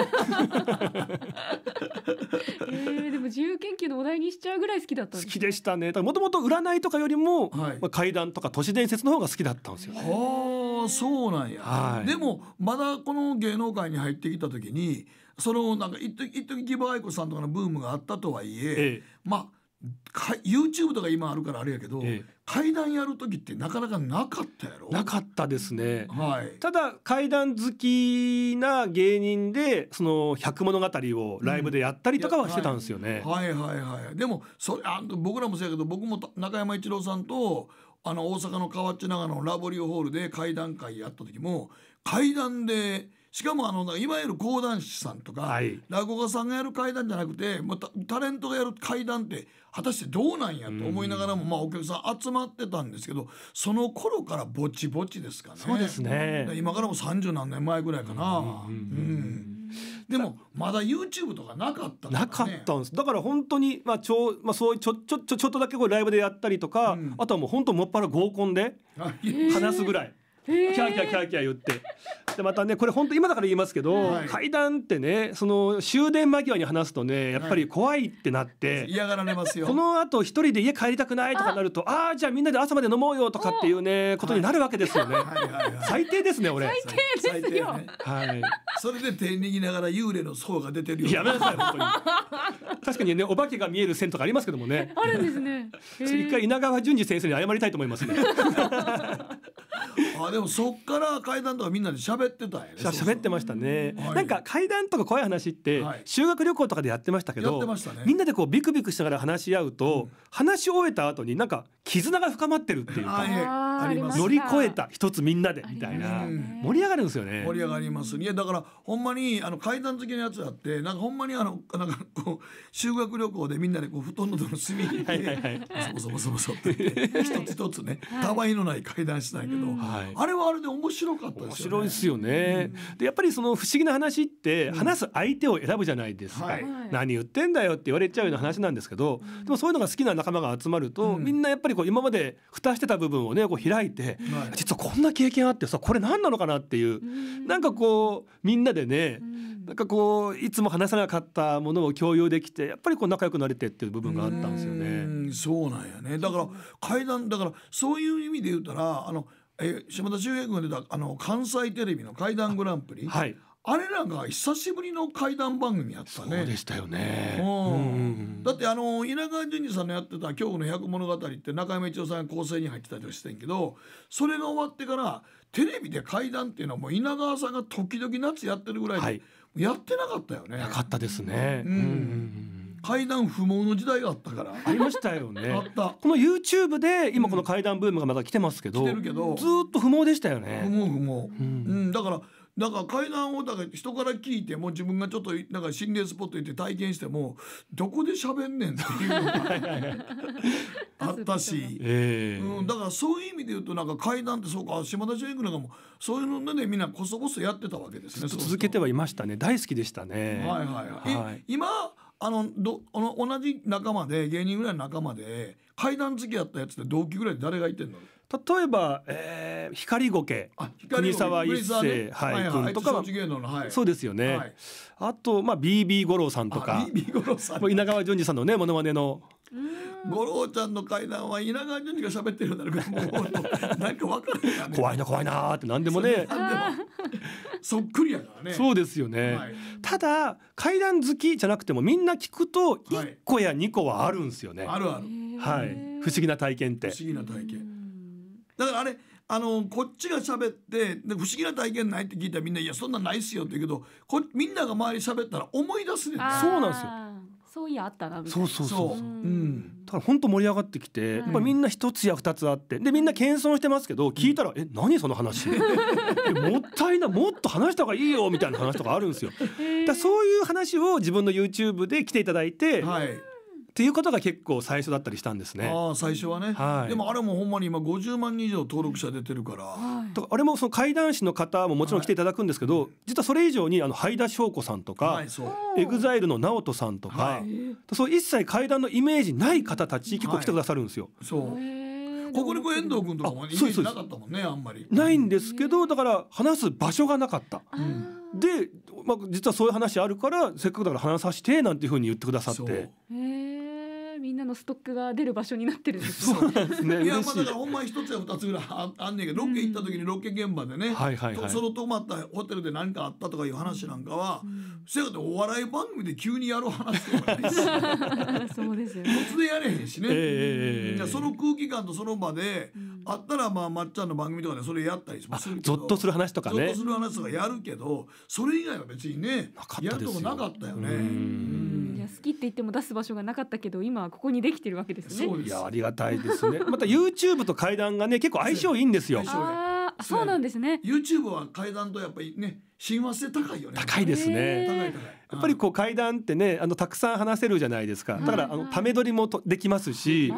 えー、でも自由研究のお題にしちゃうぐらい好きだった好きでしたねもともと占いとかよりも、はい、まあ、怪談とか都市伝説の方が好きだったんですよねあそうなんや、はい、でもまだこの芸能界に入ってきた時にそのなんか一時一時ギバアイさんとかのブームがあったとはいえ、ええ、まあか YouTube とか今あるからあれやけど、ええ、階段やる時ってなかなかなかったやろなかったですね、はい、ただ階段好きな芸人でその「百物語」をライブでやったりとかはしてたんですよね、うん、はいはいはいでもそれあの僕らもそうやけど僕も中山一郎さんとあの大阪の河内長野のラボリオホールで階段会やった時も階段で「しかもあのいわゆる講談師さんとか、はい、落語家さんがやる階談じゃなくて、まあ、タレントがやる階談って果たしてどうなんやと思いながらも、まあ、お客さん集まってたんですけどその頃からぼちぼちですかねそうですね今からも三十何年前ぐらいかな。うん、うんでもまだ YouTube とかなかった、ね、なかったんですだから本当にまあちょ,、まあ、そうちょちょちょちょっとだけこうライブでやったりとか、うん、あとはもう本当もっぱら合コンで話すぐらい。キャーキャーキャーキャー言ってでまたねこれ本当今だから言いますけど、はい、階段ってねその終電間際に話すとねやっぱり怖いってなって、はい、嫌がられますよこのあと一人で家帰りたくないとかなるとああじゃあみんなで朝まで飲もうよとかっていうねことになるわけですよね、はい、最低ですね俺最低、ね、はいそれで手握ながら幽霊の層が出てるやめなさい本当に確かにねお化けが見える線とかありますけどもねあるんですね 一回稲川淳二先生に謝りたいと思いますね あでもそっから階段とかみんなで喋ってたんね。喋ってましたね。なんか階段とか怖い話って、修学旅行とかでやってましたけど、みんなでこうビクビクしながら話し合うと、話し終えた後になんか絆が深まってるっていうか乗り越えた一つみんなでみたいな盛り上がるんですよね盛り上がりますいやだからほんまにあの階段付きのやつあってなんかほんまにあの なんかこう修学旅行でみんなでこう布団のとの隅にいてそぼそぼそぼそって一つ一つねたわいのない階段したんやけど、あれはあれで面白かった面白いですよね、でやっぱりその不思議な話って話す相手を選ぶじゃないですか、何言ってんだよって言われちゃうような話なんですけどでもそういうのが好きな仲間が集まると、みんなやっぱりこう今まで蓋してた部分をねこう開いて、はい、実はこんな経験あってさこれ何なのかなっていう、うん、なんかこうみんなでね、ん、なんかこういつも話さなかったものを共有できてやっぱりこう仲良くなれてっていう部分があったんですよね。うそうなんやねだから階段だからそういう意味で言うたらあのえ島田秀平君が出たあの関西テレビの階段グランプリ、はい、あれらが久しぶりの怪談番組やったね。そうでしたよね。だってあの稲川淳二さんのやってた「恐怖の百物語」って中山一郎さんが構成に入ってたとしてんけどそれが終わってからテレビで怪談っていうのはもう稲川さんが時々夏やってるぐらいで、はい、やってなかったよね。なかったですね。うん、うんうん階段不毛の時代があったからありましたよねこの YouTube で今この階段ブームがまた来てますけどうん、けどずっと不毛でしたよね不毛不毛、うん、うん、だからなんか階段をだから人から聞いても自分がちょっとなんか心霊スポット行って体験してもどこで喋んねんっていうのが あったし、えー、うん、だからそういう意味で言うとなんか階段ってそうか島田純一なんかもそういうのねみんなこそこそやってたわけですね続けてはいましたね大好きでしたね。はいはいはい、今あのどあの同じ仲間で芸人ぐらいの仲間で階段付き合ったやつって同期ぐらいで誰がいてんの例えば、えー、光ゴケ国沢一世、ね、はい、いはい、とかは、はい、そうですよね、はい、あと、まあ、BB 五郎さんとか BB さん稲川淳二さんのねものまねの。五郎ちゃんの階段は稲川淳二が喋ってるんだけどもかわかるな、ね、怖いな怖いなって何でもねそっくりやからねそうですよね、はい、ただ階段好きじゃなくてもみんな聞くと1個や2個はあるんですよね、はい、あるあるはい不思議な体験って不思議な体験だからあれあのこっちが喋ってで不思議な体験ないって聞いたらみんな「いやそんなないっすよ」って言うけどこみんなが周り喋ったら思い出すねそうなんですよそういやあったなみたいそうなそうそうそう、ううん、だから本当盛り上がってきて、やっぱみんな一つや二つあってでみんな謙遜してますけど聞いたら「え何その話 えもったいなもっと話した方がいいよ」みたいな話とかあるんですよ。だそういう話を自分の YouTube で来ていただいて、はいっていうことが結構最初だったりしたんですね。あ最初はね、はい、でもあれもほんまに今50万人以上登録者出てるから、はい、とかあれもその怪談師の方ももちろん来ていただくんですけど、はい、実はそれ以上にあの灰田翔子さんとか、はい、そう。エグザイルの直人さんとか、はい、そう一切怪談のイメージない方たち結構来てくださるんですよ。そうここ国立遠藤君とかもイメージなかったもんねあんまりないんですけどだから話す場所がなかった、うん、で、まあ、実はそういう話あるからせっかくだから話させてなんていうふうに言ってくださって。う。みんなのストックが出る場所になってるんですそですねいやまあだからほんま一つや二つぐらいああんねんけどロケ行った時にロケ現場でね、はいはいその泊まったホテルで何かあったとかいう話なんかは、うん、せやでお笑い番組で急にやる話とかないし そうですよ、突然やれへんしね、えー、その空気感とその場で、うん、あったらまあまっちゃんの番組とかでそれやったりますけどゾッとする話とかねゾッとする話とかやるけどそれ以外は別にねやるとこなかったよね。うんや好きって言っても出す場所がなかったけど今はここにできてるわけですね。いやありがたいですね。また YouTube と怪談がね結構相性いいんですよ。ああそうなんですね。YouTube は怪談とやっぱりね親和性高いよね。高いですね。高い高い。やっぱりこう怪談ってねあのたくさん話せるじゃないですか。だからあのため撮りもとできますし、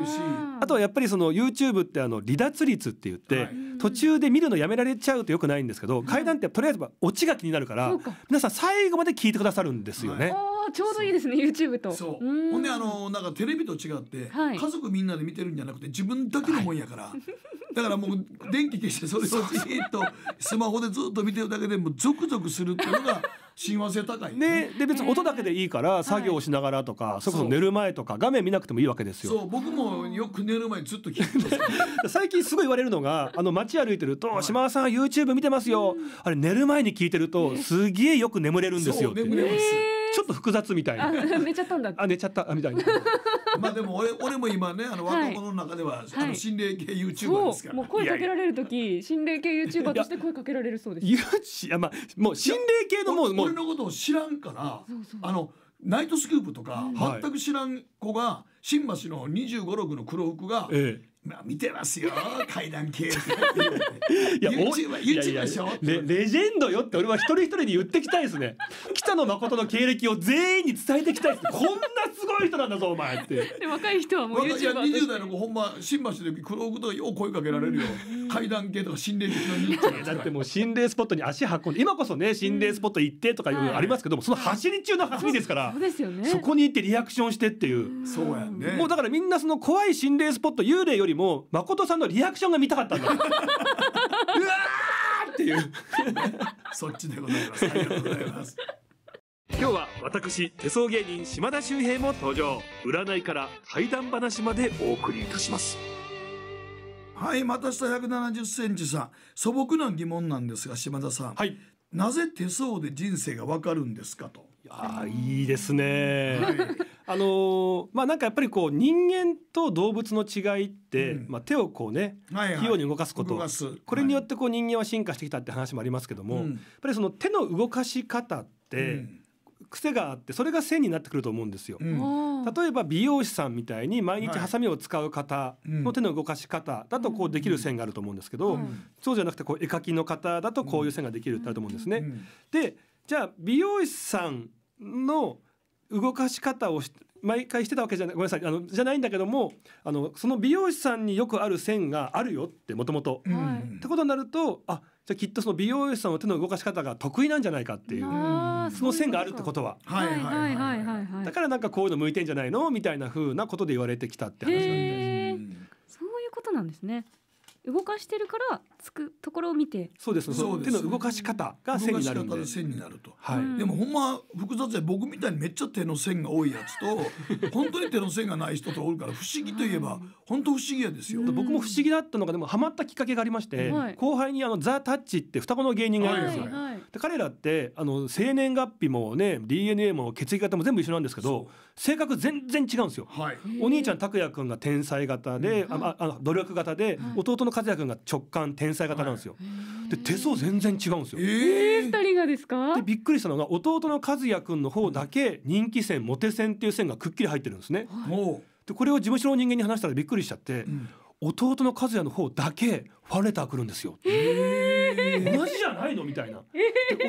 あとはやっぱりその YouTube ってあの離脱率って言って、途中で見るのやめられちゃうとよくないんですけど、怪談ってとりあえずオチが気になるから、皆さん最後まで聞いてくださるんですよね。ちょうどいいですね YouTube とそうほんであのなんかテレビと違って、はい、家族みんなで見てるんじゃなくて自分だけのもんやから、はい、だからもう電気消してそれをじっとスマホでずっと見てるだけでもゾクゾクするっていうのが親和性高いね、ね、で別に音だけでいいから作業をしながらとか、はい、そこそ寝る前とか画面見なくてもいいわけですよそう僕もよく寝る前ずっと聞いてます 最近すごい言われるのがあの街歩いてると「島田さん YouTube 見てますよ」あれ寝る前に聞いてるとすげえよく眠れるんですよ眠れますちょっと複雑みたいな。寝ちゃったんだ。あ、寝ちゃったみたいな。まあでも俺俺も今ねあの若者の中では、あの心霊系 YouTuber ですから。もう声かけられる時心霊系 YouTuber として声かけられるそうです。いやまあもう心霊系のもう俺のことを知らんからあの。ナイトスクープとか全く知らん子が新橋の2 5五6の黒服が、え、まあ、見てますよ 階段系。いや y o u t u b e YouTuber でしょレレジェンドよって俺は一人一人に言ってきたいですね北野誠の経歴を全員に伝えてきたいですこんなすごい人なんだぞお前って 若い人はもう YouTuber として20代の子ほんま新橋で黒奥とかよう声かけられるよ階段系とか心霊的な人だってもう心霊スポットに足運んで今こそね心霊スポット行ってとかいうのありますけども、その走り中の走りですからそうですよ、ね、そこに行ってリアクションしてっていうそうやねもうだからみんなその怖い心霊スポット幽霊よりも誠さんのリアクションが見たかったんだ うわーっていうそっちでございますありがとうございます今日は私手相芸人島田秀平も登場占いから怪談話までお送りいたしますはいまた下170センチさん素朴な疑問なんですが島田さん、はい、なぜ手相で人生がわかるんですかとああいいですね。あのー、まあなんかやっぱりこう人間と動物の違いって、うん、まあ手をこうね、はいはい、器用に動かすこと、これによってこう人間は進化してきたって話もありますけども、はい、やっぱりその手の動かし方って。うん癖があってそれが線になってくると思うんですよ、うん、例えば美容師さんみたいに毎日ハサミを使う方の手の動かし方だとこうできる線があると思うんですけど、うん、そうじゃなくてこう絵描きの方だとこういう線ができるってあると思うんですね。でじゃあ美容師さんの動かし方を毎回してたわけじゃないごめんなさいあのじゃないんだけどもあのその美容師さんによくある線があるよってもともと。ってことになるとあじゃきっとその美容師さんの手の動かし方が得意なんじゃないかっていうその線があるってことはだからなんかこういうの向いてんじゃないのみたいなふうなことで言われてきたって話なんです。そういうことなんですね。動かしてるからつくところを見てそうですそうです手の動かし方が線になるんで線になると、はい、でもほんま複雑で僕みたいにめっちゃ手の線が多いやつと 本当に手の線がない人とおるから不思議といえば、本当不思議やですよ、僕も不思議だったのがでもハマったきっかけがありまして、はい、後輩にあのザ・タッチって双子の芸人がいるんですよ、で彼らってあの生年月日もね DNA も血液型も全部一緒なんですけど性格全然違うんですよ、お兄ちゃん拓也君が天才型で、ああ努力型で、弟の和也君が直感天才型なんですよ、で手相全然違うんですよえー、2人がですかでびっくりしたのが弟の和也君の方だけ人気線モテ線っていう線がくっきり入ってるんですね、はい、でこれを事務所の人間に話したらびっくりしちゃって、うん、弟の和也の方だけファレター来るんですよ、えー同じじゃないのみたいな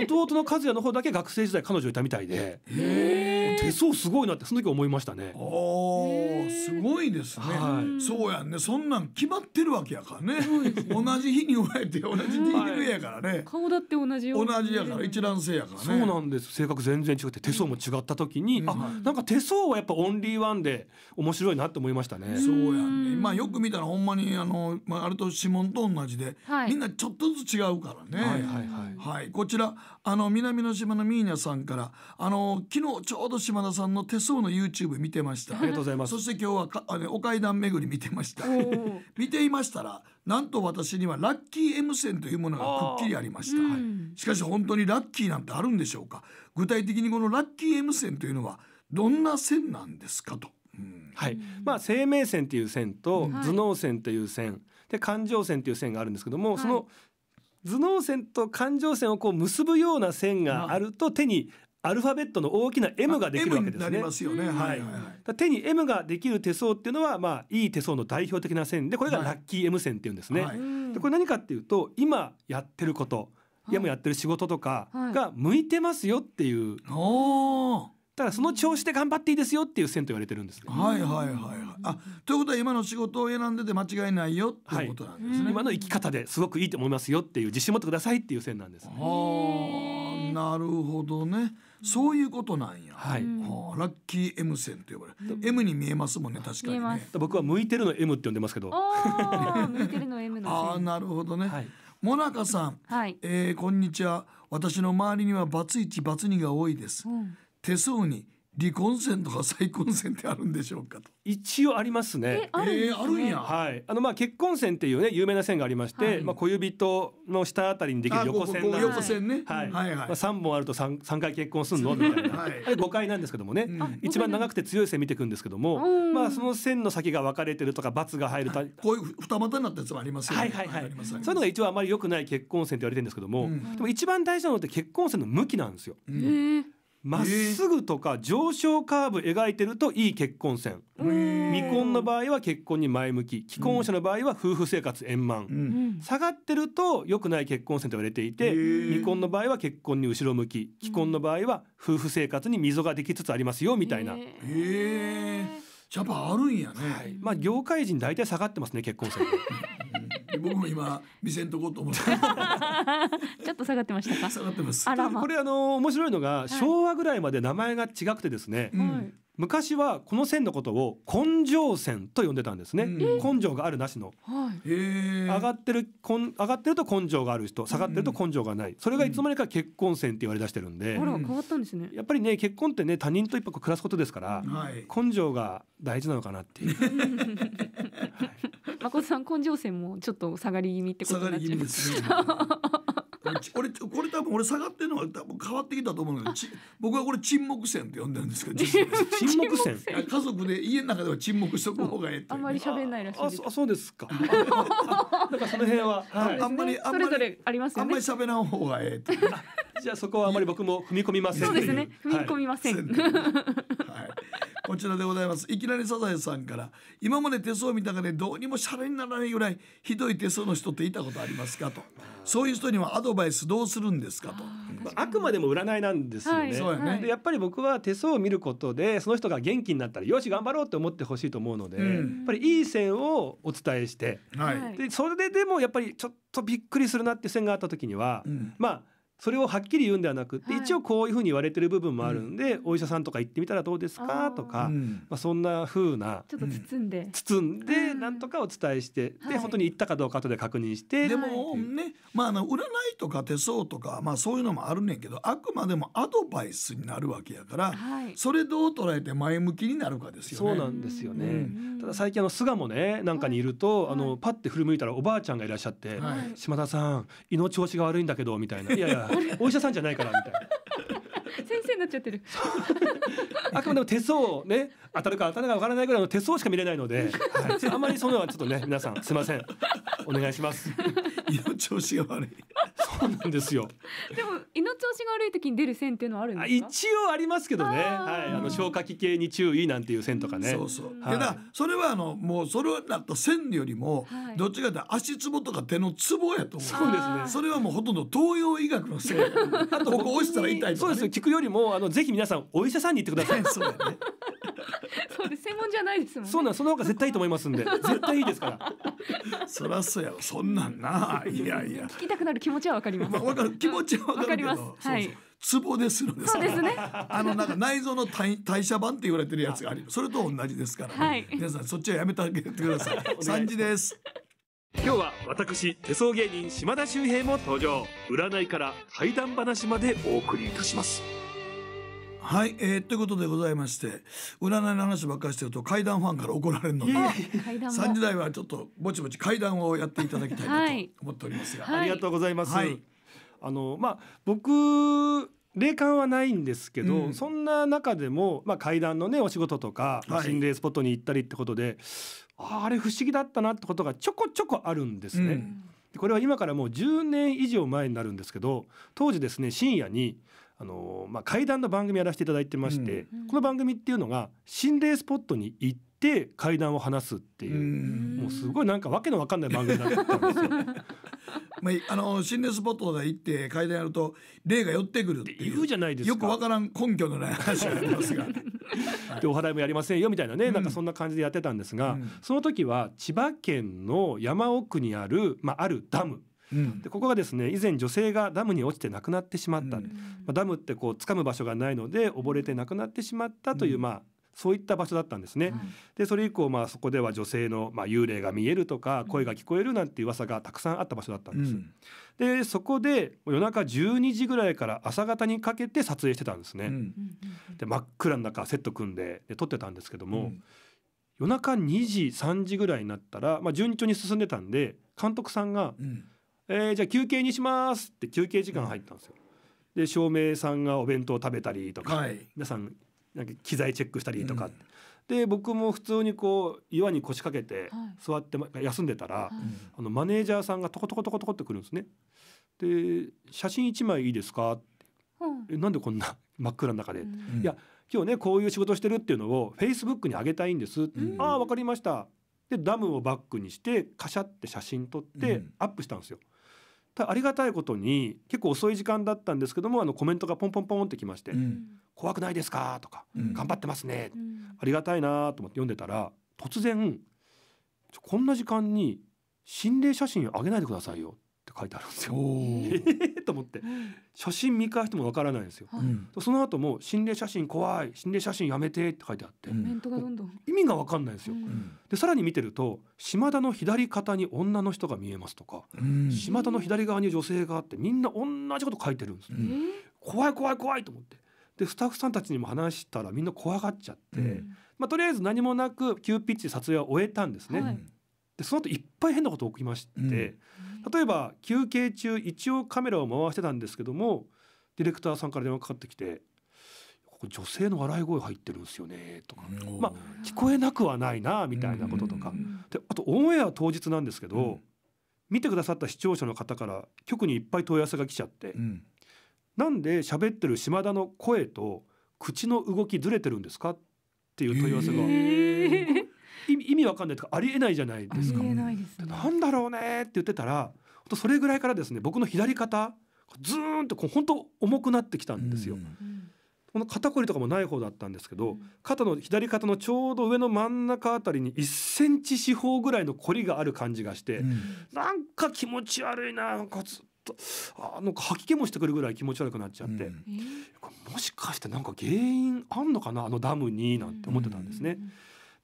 弟の和也の方だけ学生時代彼女いたみたいで手相すごいなってその時思いましたねおすごいですね、はい、そうやんねそんなん決まってるわけやからね同じ日に生まれて同じ DNA やからね、顔だって同じ同じやから一卵性やからそうなんです性格全然違って手相も違った時に、あなんか手相はやっぱオンリーワンで面白いなって思いましたねそうやんねまあよく見たらほんまにあの、まあ、あれと指紋と同じで、みんなちょっとずつ違うからからね。はいはいはい。はい、こちらあの南の島のミーナさんからあの昨日ちょうど島田さんの手相の YouTube 見てました。ありがとうございます。そして今日はかあのお階段巡り見てました。見ていましたら。なんと私にはラッキー M 線というものがくっきりありました、はい、しかし本当にラッキーなんてあるんでしょうか具体的にこのラッキー M 線というのはどんな線なんですかと、うん、はいまあ、生命線という線と頭脳線という線、で感情線という線があるんですけども、はい、その頭脳線と感情線をこう結ぶような線があると手にアルファベットの大きな M ができるわけですね。すねはい。手に M ができる手相っていうのはまあいい手相の代表的な線でこれがラッキー M 線っていうんですね。はい、でこれ何かっていうと今やってること、今やってる仕事とかが向いてますよっていう。おーただその調子で頑張っていいですよっていう線と言われてるんです、ね、はいはいはいはいあということは今の仕事を選んでて間違いないよっていうことなんですね、はい、今の生き方ですごくいいと思いますよっていう自信持ってくださいっていう線なんです、ね、あなるほどねそういうことなんや。はい。はラッキー M 線って呼ばれる。M に見えますもんね確かにね。僕は向いてるの M って呼んでますけど。ああなるほどね。はい、モナカさん。はい、えー、こんにちは。私の周りにはバツイチバツ二が多いです。うん手相に離婚線とか再婚線ってあるんでしょうかと一応ありますねえあるん,、えー、あるんやはいあのまあ結婚線っていうね有名な線がありまして、はい、まあ小指との下あたりにできる横線なん横線ねはい、はいはいまあ、3本あると三三回結婚するのみたいな、はい、五回なんですけどもね、うん、一番長くて強い線見ていくんですけども、うん、まあその線の先が分かれてるとか×が入ると、はい、こういう二股になったやつもありますよねはいはいはい、そういうのが一応あまり良くない結婚線って言われてるんですけども、うん、でも一番大事なのって結婚線の向きなんですよ、うん、えまっすぐとか上昇カーブ描いてるといい結婚線、未婚の場合は結婚に前向き既婚者の場合は夫婦生活円満、うん、下がってると良くない結婚線と言われていて、未婚の場合は結婚に後ろ向き既婚の場合は夫婦生活に溝ができつつありますよみたいな。ーやっぱあるんやね、はい、まあ業界人大体下がってますね結婚生 僕も今んとこうと思って ちょっと下がってましたか下がってます、ま、これあの面白いのが、はい、昭和ぐらいまで名前が違くてですね、うん、昔はこの線のことを根性線と呼んでたんですね、うん、根性があるなしの、はい、上がってる上がってると根性がある人下がってると根性がない、うん、それがいつまでか結婚線って言われ出してるんで、うん、あら変わったんですねやっぱりね結婚ってね他人と一泊暮らすことですから、はい、根性が大事なのかなっていう。はい、誠さん根性線もちょっと下がり気味ってことになっちゃいます。俺これ多分俺下がってるのは多分変わってきたと思うんだけど僕はこれ沈黙線って呼んでるんですけど 沈黙線家族で家の中では沈黙しとく方がええあんまり喋んないらしいあそうですかなんかその辺は、は い、あんまりあんまりそれぞれあります、ね、あんまり喋らん方がええじゃあそこはあまり僕も踏み込みませんそうですね踏み込みません、はいこちらでございますいきなりサザエさんから今まで手相見たがでどうにもシャレにならないぐらいひどい手相の人っていたことありますかとそういう人にはアドバイスどうするんですかとあくまでも占いなんですよねはい、やでやっぱり僕は手相を見ることでその人が元気になったらよし頑張ろうって思ってほしいと思うので、うん、やっぱりいい線をお伝えして、はい、でそれでもやっぱりちょっとびっくりするなっていう線があった時には、うん、まあそれをはっきり言うんではなくて、はい、一応こういうふうに言われてる部分もあるんで、うん、お医者さんとか行ってみたらどうですかとか、まあ、そんなふうなちょっと包んで包んでなんとかお伝えして、うん、で、本当に行ったかどうか後で確認して。でもね、まあ、あの占いとか手相とか、まあ、そういうのもあるねんけどあくまでもアドバイスになるわけやから、はい、それどう捉えて前向きになるかですよね。そうなんですよね、ただ最近あの菅もねなんかにいると、あのパッて振り向いたらおばあちゃんがいらっしゃって「島田さん胃の調子が悪いんだけど」みたいな「いやいや お医者さんじゃないからみたいな。先生になっちゃってるあくまでも手相をね当たるか当たらないかわからないぐらいの手相しか見れないので、はい、あまりそのはちょっとね皆さんすいませんお願いします。色 調子が悪い。うなんですよ。でも胃の調子が悪い時に出る線っていうのはあるんですか。一応ありますけどね。はい、あの消化器系に注意なんていう線とかね。そうそう。はい、だそれはあのもうそれだと線よりも、はい、どっちかと足つぼとか手のつぼやと思う。そうですね。それはもうほとんど東洋医学の線。あとここ押したら痛いとか、ね、そうです。よ。聞くよりもあのぜひ皆さんお医者さんに行ってください。そうだね。そうです専門じゃないですもん、ね、そうなんその方が絶対いいと思いますんで 絶対いいですからそらそやそんなんないやいや聞きたくなる気持ちはわかります、まあ、わかる気持ちはわかりますはいそうそうツボでするんですそうですね。あのなんか内臓の代代謝版って言われてるやつがある。それと同じですから、ねはい、皆さんそっちはやめてあげてください。三時です。今日は私手相芸人島田秀平も登場。占いから怪談話までお送りいたします。はい、えー、ということでございまして占いの話ばっかりしてると怪談ファンから怒られるので、3時台はちょっとぼちぼち怪談をやっていただきたいなと思っておりますが、はい、ありがとうございます。はい、あのまあ僕霊感はないんですけど、うん、そんな中でも、まあ、階段のねお仕事とか、はい、心霊スポットに行ったりってことでああれ不思議だったなってことがちょこちょこあるんですね。うん、これは今からもう10年以上前になるんですけど当時ですね深夜にあのまあ、怪談の番組やらせていただいてまして、うん、この番組っていうのが心霊スポットに行って怪談を話すっていう、うもうすごいなんかわけのわかんない番組だったんですよ。まあ、あの心霊スポットで行って階段やると霊が寄ってくるっていうじゃないですよくわからん根拠のない話がありますが。でお払いもやりませんよみたいなね、うん、なんかそんな感じでやってたんですが、うん、その時は千葉県の山奥にある、まあ、あるダムでここがですね以前女性がダムに落ちて亡くなってしまった、うん、まあ、ダムってこう掴む場所がないので溺れて亡くなってしまったという、うん、まあそういった場所だったんですね。でそれ以降まあそこでは女性のまあ幽霊が見えるとか声が聞こえるなんて噂がたくさんあった場所だったんです。うん、でそこで夜中12時ぐらいから朝方にかけて撮影してたんですね。うん、で真っ暗の中セット組んでで撮ってたんですけども、うん、夜中2時3時ぐらいになったらまあ順調に進んでたんで監督さんが、うんえー、じゃあ休憩にします」って休憩時間入ったんですよ。で照明さんがお弁当食べたりとか、はい、皆さんなんか機材チェックしたりとか、うん、で僕も普通にこう岩に腰掛けて座って休んでたら、はい、あのマネージャーさんがトコトコトコトコってくるんですね。で「写真1枚いいですか?」って、うん、えなんでこんな 真っ暗の中で、うん、いや今日ねこういう仕事してるっていうのをフェイスブックに上げたいんです、うん、ああ分かりましたでダムをバックにしてカシャって写真撮ってアップしたんですよ、ありがたいことに結構遅い時間だったんですけどもあのコメントがポンポンポンってきまして「うん、怖くないですか?」とか、うん、頑張ってますね」うん、ありがたいなと思って読んでたら突然「こんな時間に心霊写真あげないでくださいよ」書いてあるんですよ。え と思って写真見返してもわからないんですよ、はい、その後も心霊写真怖い心霊写真やめてって書いてあって、うん、意味がわかんないんですよ。うん、でさらに見てると島田の左肩に女の人が見えますとか、うん、島田の左側に女性があってみんな同じこと書いてるんです、怖い怖い怖いと思って。でスタッフさんたちにも話したらみんな怖がっちゃって、まあ、とりあえず何もなく急ピッチ撮影を終えたんですね。はいでその後いっぱい変なこと起きまして、う例えば休憩中一応カメラを回してたんですけどもディレクターさんから電話かかってきてここ女性の笑い声入ってるんですよねとか、まあ、聞こえなくはないなみたいなこととか、であとオンエア当日なんですけど、うん、見てくださった視聴者の方から局にいっぱい問い合わせが来ちゃって、うん、なんで喋ってる島田の声と口の動きずれてるんですかっていう問い合わせが意味わかんないとかありえないじゃないですか。ありえないですね、なんだろうねって言ってたらそれぐらいからですね僕の左肩ずーんとこう本当重くなってきたんですよ。うん、この肩こりとかもない方だったんですけど、肩の左肩のちょうど上の真ん中あたりに1センチ四方ぐらいのこりがある感じがして、うん、なんか気持ち悪いななんかずっとあな吐き気もしてくるぐらい気持ち悪くなっちゃって、うん、もしかしてなんか原因あんのかなあのダムになんて思ってたんですね。うん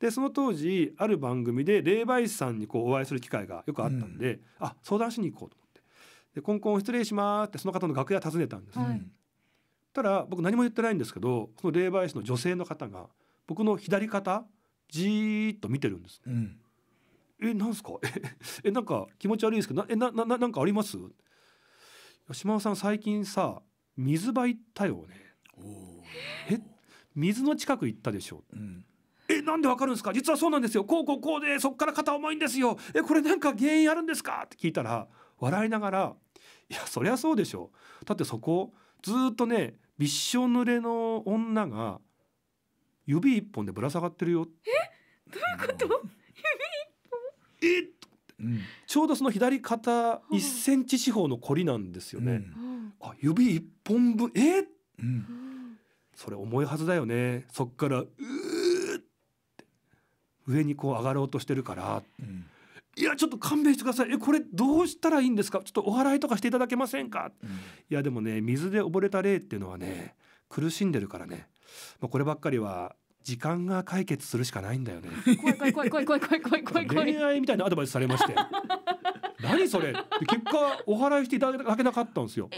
でその当時ある番組で霊媒師さんにこうお会いする機会がよくあったんで、うん、あ相談しに行こうと思って「でコンコン失礼します」ってその方の楽屋訪ねたんです、はただ僕何も言ってないんですけどその霊媒師の女性の方が僕の左肩じーっと見てるんです、ね、うんえなんすか えなんか気持ち悪いですけどなえなななかあります島尾さん最近さ水場行ったよねえ水の近く行ったでしょ、うん、なんでわかるんですか実はそうなんですよ。こうこうこうで、そっから肩重いんですよ。え、これなんか原因あるんですかって聞いたら、笑いながら、いや、そりゃそうでしょ。だってそこ、ずっとね、びっしょ濡れの女が、指一本でぶら下がってるよ。えどういうこと、うん、指一本えうん、ちょうどその左肩1センチ四方のこりなんですよね。うん、あ指1本分え、うん、それ重いはずだよねそっから「う上にこう上がろうとしてるから、うん、いやちょっと勘弁してくださいえこれどうしたらいいんですかちょっとお祓いとかしていただけませんか、うん、いやでもね水で溺れた霊っていうのはね苦しんでるからね、まあ、こればっかりは時間が解決するしかないんだよね。恋愛みたいなアドバイスされまして。何それ。結果お祓いしていただけなかったんですよ。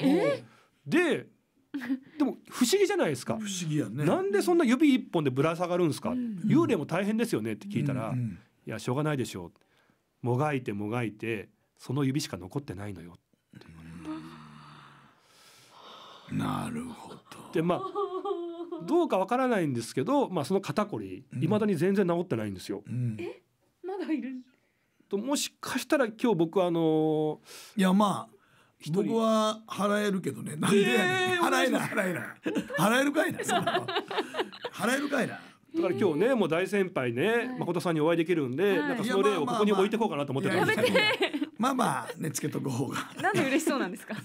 で でも不思議じゃないですか不思議やねなんでそんな指一本でぶら下がるんですか、うん、幽霊も大変ですよねって聞いたら、うんうん、いやしょうがないでしょうもがいてもがいてその指しか残ってないのよって言われた、なるほどでまあどうかわからないんですけど、まあ、その肩こりいまだに全然治ってないんですよ、うん、えまだいるともしかしたら今日僕あのー、いやまあ僕は払えるけどねなんで、えー、払えない払えない払えるかいな 払えるかいなだから今日ねもう大先輩ね、はい、誠さんにお会いできるんで、はい、なんかその例をここに置いていこうかなと思ってたんですけど。まあ まあねつけとく方が。なんで嬉しそうなんですか。こ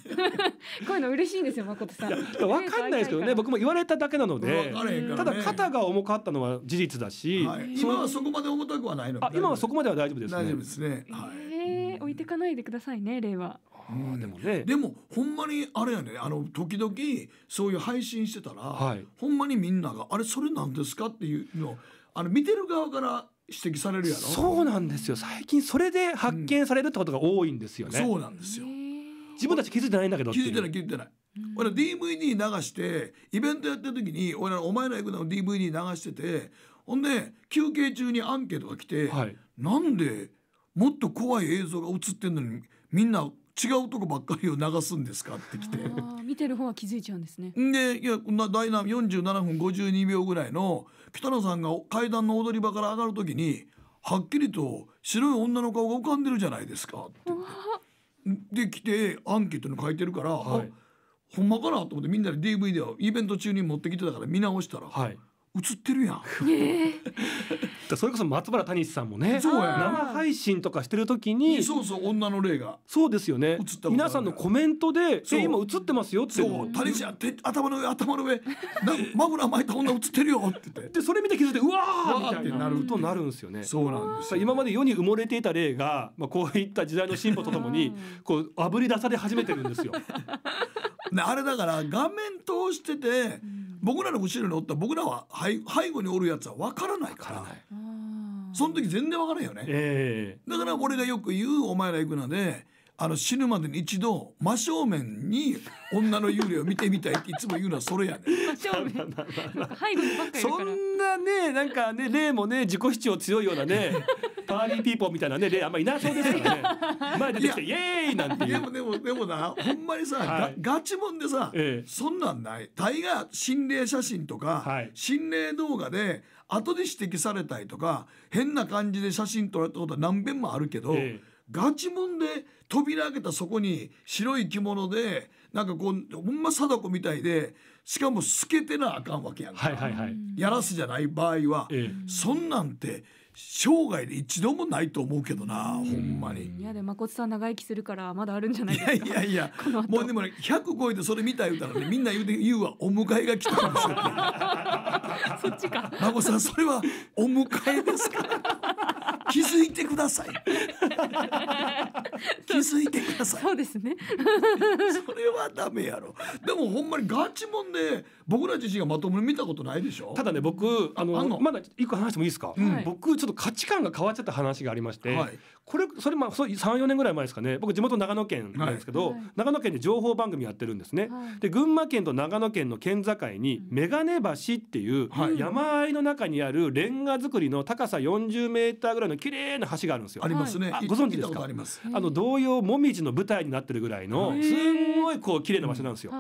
ういうの嬉しいんですよ誠さん。わかんないですけどね僕も言われただけなので、ね、ただ肩が重かったのは事実だし、はい、今はそこまで重たくはないの。今はそこまでは大丈夫です、ね、大丈夫ですね。はい、えー、置いてかないでくださいね例は。でもねでもほんまにあれやねあの時々そういう配信してたら、はい、ほんまにみんなが「あれそれなんですか?」っていうのあの見てる側から指摘されるやろそうなんですよ最近それで発見されるってことが多いんですよね、うん、そうなんですよ自分たち気づいてないんだけど気づいてない気づいてない俺 DVD 流してイベントやってる時に俺お前ら行くの DVD 流しててほんで休憩中にアンケートが来て、はい、なんでもっと怖い映像が映ってんのにみんな違うとこばっかりを流すんですかってきて見てる方は気づいちゃうんですねでいやこんな第47分52秒ぐらいの北野さんが階段の踊り場から上がる時にはっきりと白い女の顔が浮かんでるじゃないですかってで来てアンケートの書いてるから、はい、ほんまかなと思ってみんなで DVD をイベント中に持ってきてたから見直したら、はい、映ってるやん。えーそれこそ松原谷さんもね生配信とかしてる時にそうそう女の霊がそうですよね皆さんのコメントで「え今映ってますよ」って谷ちゃん頭の上頭の上マフラー巻いた女映ってるよ」って言ってでそれ見て気づいて「うわってなことなるんですよね。そうなんです今まで世に埋もれていた霊が、まあ、こういった時代の進歩とともにこうあぶり出され始めてるんですよ。あれだから画面通してて、僕らの後ろにおった僕らは背後におるやつは分からないから。その時全然分からんよね、えー、だから俺がよく言うお前ら行くなであの死ぬまでに一度真正面に女の幽霊を見てみたいっていつも言うのはそれやね真正面そんなねなんかね霊もね自己主張強いようなね パーリーピーポーみたいなね霊あんまりいなそうですからね前出てきてイエーイなんてでもでもでもなほんまにさ、はい、ガチもんでさ、ええ、そんなんない大が心霊写真とか、はい、心霊動画で後で指摘されたりとか変な感じで写真撮られたことは何遍もあるけど、ええガチもんで扉開けたそこに白い着物でなんかこうほんま貞子みたいでしかも透けてなあかんわけやんか、はいはいはい、やらすじゃない場合は、ええ、そんなんて生涯で一度もないと思うけどな、ほんまにいやでま誠さん長生きするからまだあるんじゃないですかいやいやいや もうでもね100超えてそれ見た言うたらねみんな言うて言うはお迎えが来たんですよ そっちか孫さんそれはお迎えですから 気づいてください気づいてくださいそうですねそれはダメやろでもほんまにガチもんで、ね僕ら自身がまともに見たことないでしょただね僕あのまだ一個話してもいいですか、うん、僕ちょっと価値観が変わっちゃった話がありまして、はい、これそれまあ34年ぐらい前ですかね僕地元長野県なんですけど、はい、長野県で情報番組やってるんですね、はい、で群馬県と長野県の県境に眼鏡橋っていう山あいの中にあるレンガ造りの高さ40メーターぐらいの綺麗な橋があるんですよありますねご存知ですかあの同様もみじの舞台になってるぐらいのすんごいこう綺麗な場所なんですよ、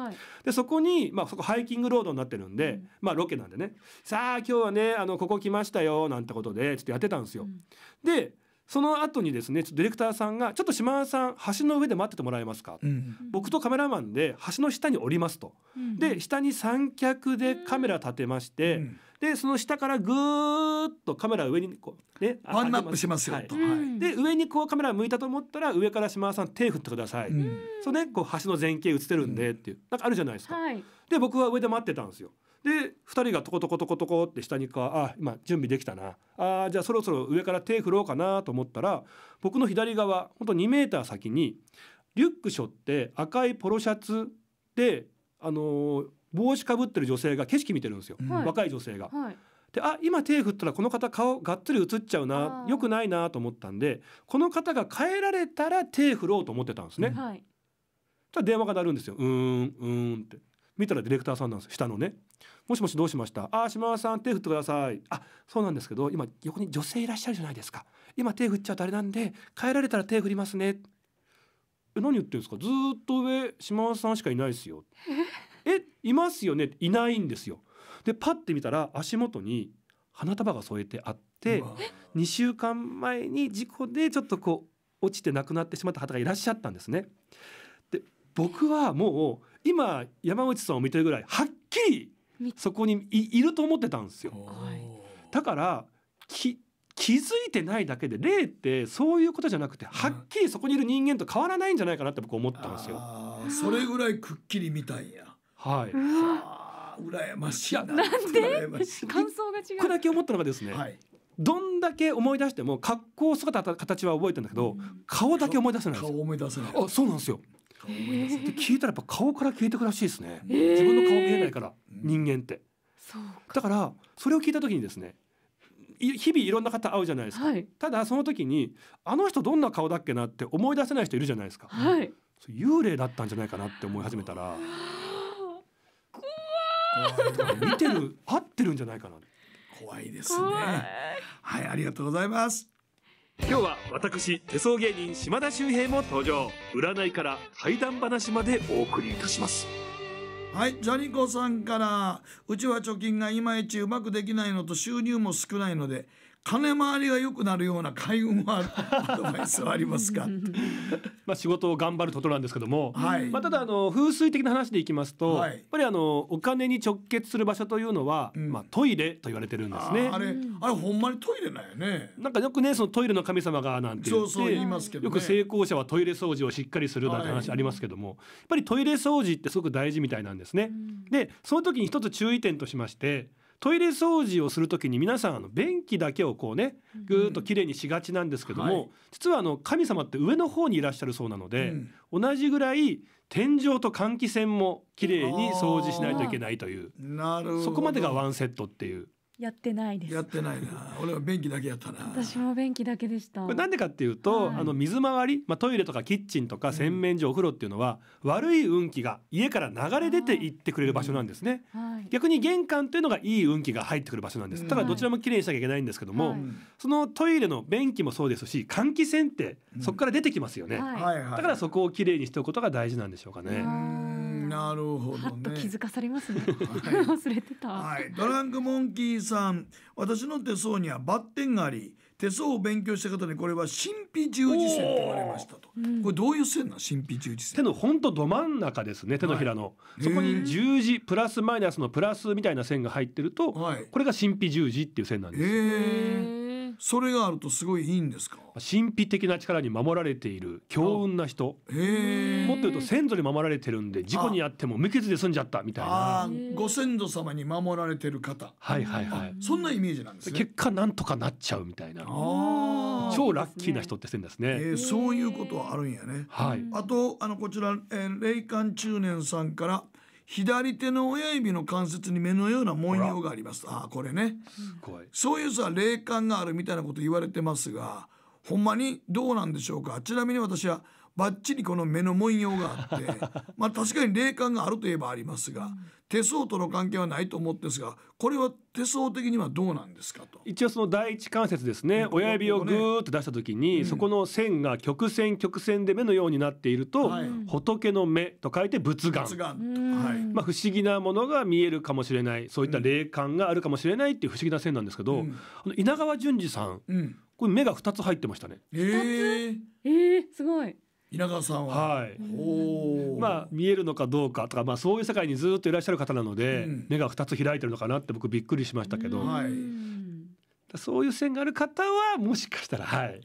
でそこに、まあ、そこハイキングロードになってるんで、うん、まあロケなんでね「さあ今日はねあのここ来ましたよ」なんてことでちょっとやってたんですよ。うん、でその後にですねディレクターさんが「ちょっと島田さん橋の上で待っててもらえますか、うん、僕とカメラマンで橋の下に降りますと」で下に三脚でカメラ立てまして。でその下からぐーっとカメラ上にこうねワンナップしますよ、はい、と、はで上にこうカメラ向いたと思ったら上から島田さん手振ってください、うん、そうねこう橋の前景映ってるんでっていう、うん、なんかあるじゃないですか、はい、で僕は上で待ってたんですよで2人がトコトコトコトコって下にかあ今準備できたなあじゃあそろそろ上から手振ろうかなと思ったら僕の左側ほんと2メーター先にリュック背負って赤いポロシャツであのー帽子かぶってる女性が景色見てるんですよ、若い女性が。はい、であ今手振ったらこの方顔がっつり映っちゃうなよくないなと思ったんでこの方が帰られたら手振ろうと思ってたんですね。はい、た電話が鳴るんですよ「うんうん」って見たらディレクターさんなんです下のね「もしもしどうしましたあ島田さん手振ってください」「あそうなんですけど今横に女性いらっしゃるじゃないですか今手振っちゃうとあれなんで帰られたら手振りますね」え何言ってんですかずっと上島田さんしかいないですよ」えいますよねいないんですよでパッて見たら足元に花束が添えてあって2週間前に事故でちょっとこう落ちて亡くなってしまった方がいらっしゃったんですねで僕はもう今山内さんを見てるぐらいはっきりそこにいると思ってたんですよだから気づいてないだけで霊ってそういうことじゃなくてはっきりそこにいる人間と変わらないんじゃないかなって僕思ったんですよ。それぐらいくっきり見たんや。はい。は羨ましいな。なんで感想が違う。これだけ思ったのがですね。はい、どんだけ思い出しても格好姿形は覚えてんだけど、顔だけ思い出せない顔思い出せないあそうなんですよ顔思い出せな聞いたらやっぱ顔から消えてくらしいですね、自分の顔見えないから、人間ってそうかだからそれを聞いた時にですね日々いろんな方会うじゃないですか、はい、ただその時にあの人どんな顔だっけなって思い出せない人いるじゃないですか、はい、幽霊だったんじゃないかなって思い始めたら。見てる合ってるんじゃないかな怖いですねはいありがとうございます今日は私手相芸人島田秀平も登場占いから怪談話までお送りいたしますはいジャニコさんからうちは貯金がいまいちうまくできないのと収入も少ないので金回りが良くなるような開運は アドバイスはありますか まあ仕事を頑張ることなんですけども、はい、まあ、ただあの風水的な話でいきますと、はい、やっぱりあのお金に直結する場所というのは、うん、まあ、トイレと言われてるんですねあれあれほんまにトイレなんよねなんかよくねそのトイレの神様がなんて言って、ね、よく成功者はトイレ掃除をしっかりするなんて話ありますけども、はい、やっぱりトイレ掃除ってすごく大事みたいなんですね、うん、でその時に一つ注意点としましてトイレ掃除をする時に皆さんあの便器だけをこうねぐっときれいにしがちなんですけども、うんはい、実はあの神様って上の方にいらっしゃるそうなので、うん、同じぐらい天井と換気扇もきれいに掃除しないといけないというそこまでがワンセットっていう。やってないです。やってないな。俺は便器だけやったな。私も便器だけでした。なんでかっていうと、はい、あの水回り、まあトイレとかキッチンとか洗面所、お風呂っていうのは、悪い運気が家から流れ出て行ってくれる場所なんですね。はい、逆に玄関というのがいい運気が入ってくる場所なんです。だからどちらも綺麗にしなきゃいけないんですけども、はい、そのトイレの便器もそうですし、換気扇ってそこから出てきますよね。だからそこをきれいにしておくことが大事なんでしょうかね。なるほどね。気づかされますね。はい、忘れてた。はい、ドランクモンキーさん、私の手相にはバッテンがあり、手相を勉強した方にこれは神秘十字線と言われましたと。これどういう線な神秘十字線？手の本当ど真ん中ですね。手のひらの、そこに十字プラスマイナスのプラスみたいな線が入ってると、これが神秘十字っていう線なんです。それがあるとすごいいいんですか神秘的な力に守られている強運な人もっと言うと先祖に守られてるんで事故にあっても無傷で済んじゃったみたいなご先祖様に守られてる方はいはいはいそんなイメージなんです、ね、結果なんとかなっちゃうみたいな超ラッキーな人ってんですね、えー、そういうことはあるんやねはいあとあのこちら、えー、霊感中年さんから左手の親指の関節に目のような文様がありますああこれねすごい。そういうさ霊感があるみたいなこと言われてますがほんまにどうなんでしょうかちなみに私はばっちりこの目の文様があって まあ確かに霊感があるといえばありますが、うん、手相との関係はないと思ってですがこれは手相的にはどうなんですかと一応その第一関節ですね、親指をグーっと出した時に、うん、そこの線が曲線曲線で目のようになっていると、はい、仏の目と書いて仏眼はいまあ、不思議なものが見えるかもしれないそういった霊感があるかもしれないっていう不思議な線なんですけど、あの稲川淳二さん、これ目が2つ入ってましたね。えー、えー、すごい稲川さんは、はい、おまあ見えるのかどうかとか、まあ、そういう世界にずっといらっしゃる方なので、うん、目が2つ開いてるのかなって僕びっくりしましたけど、うん、そういう線がある方はもしかしたらはい。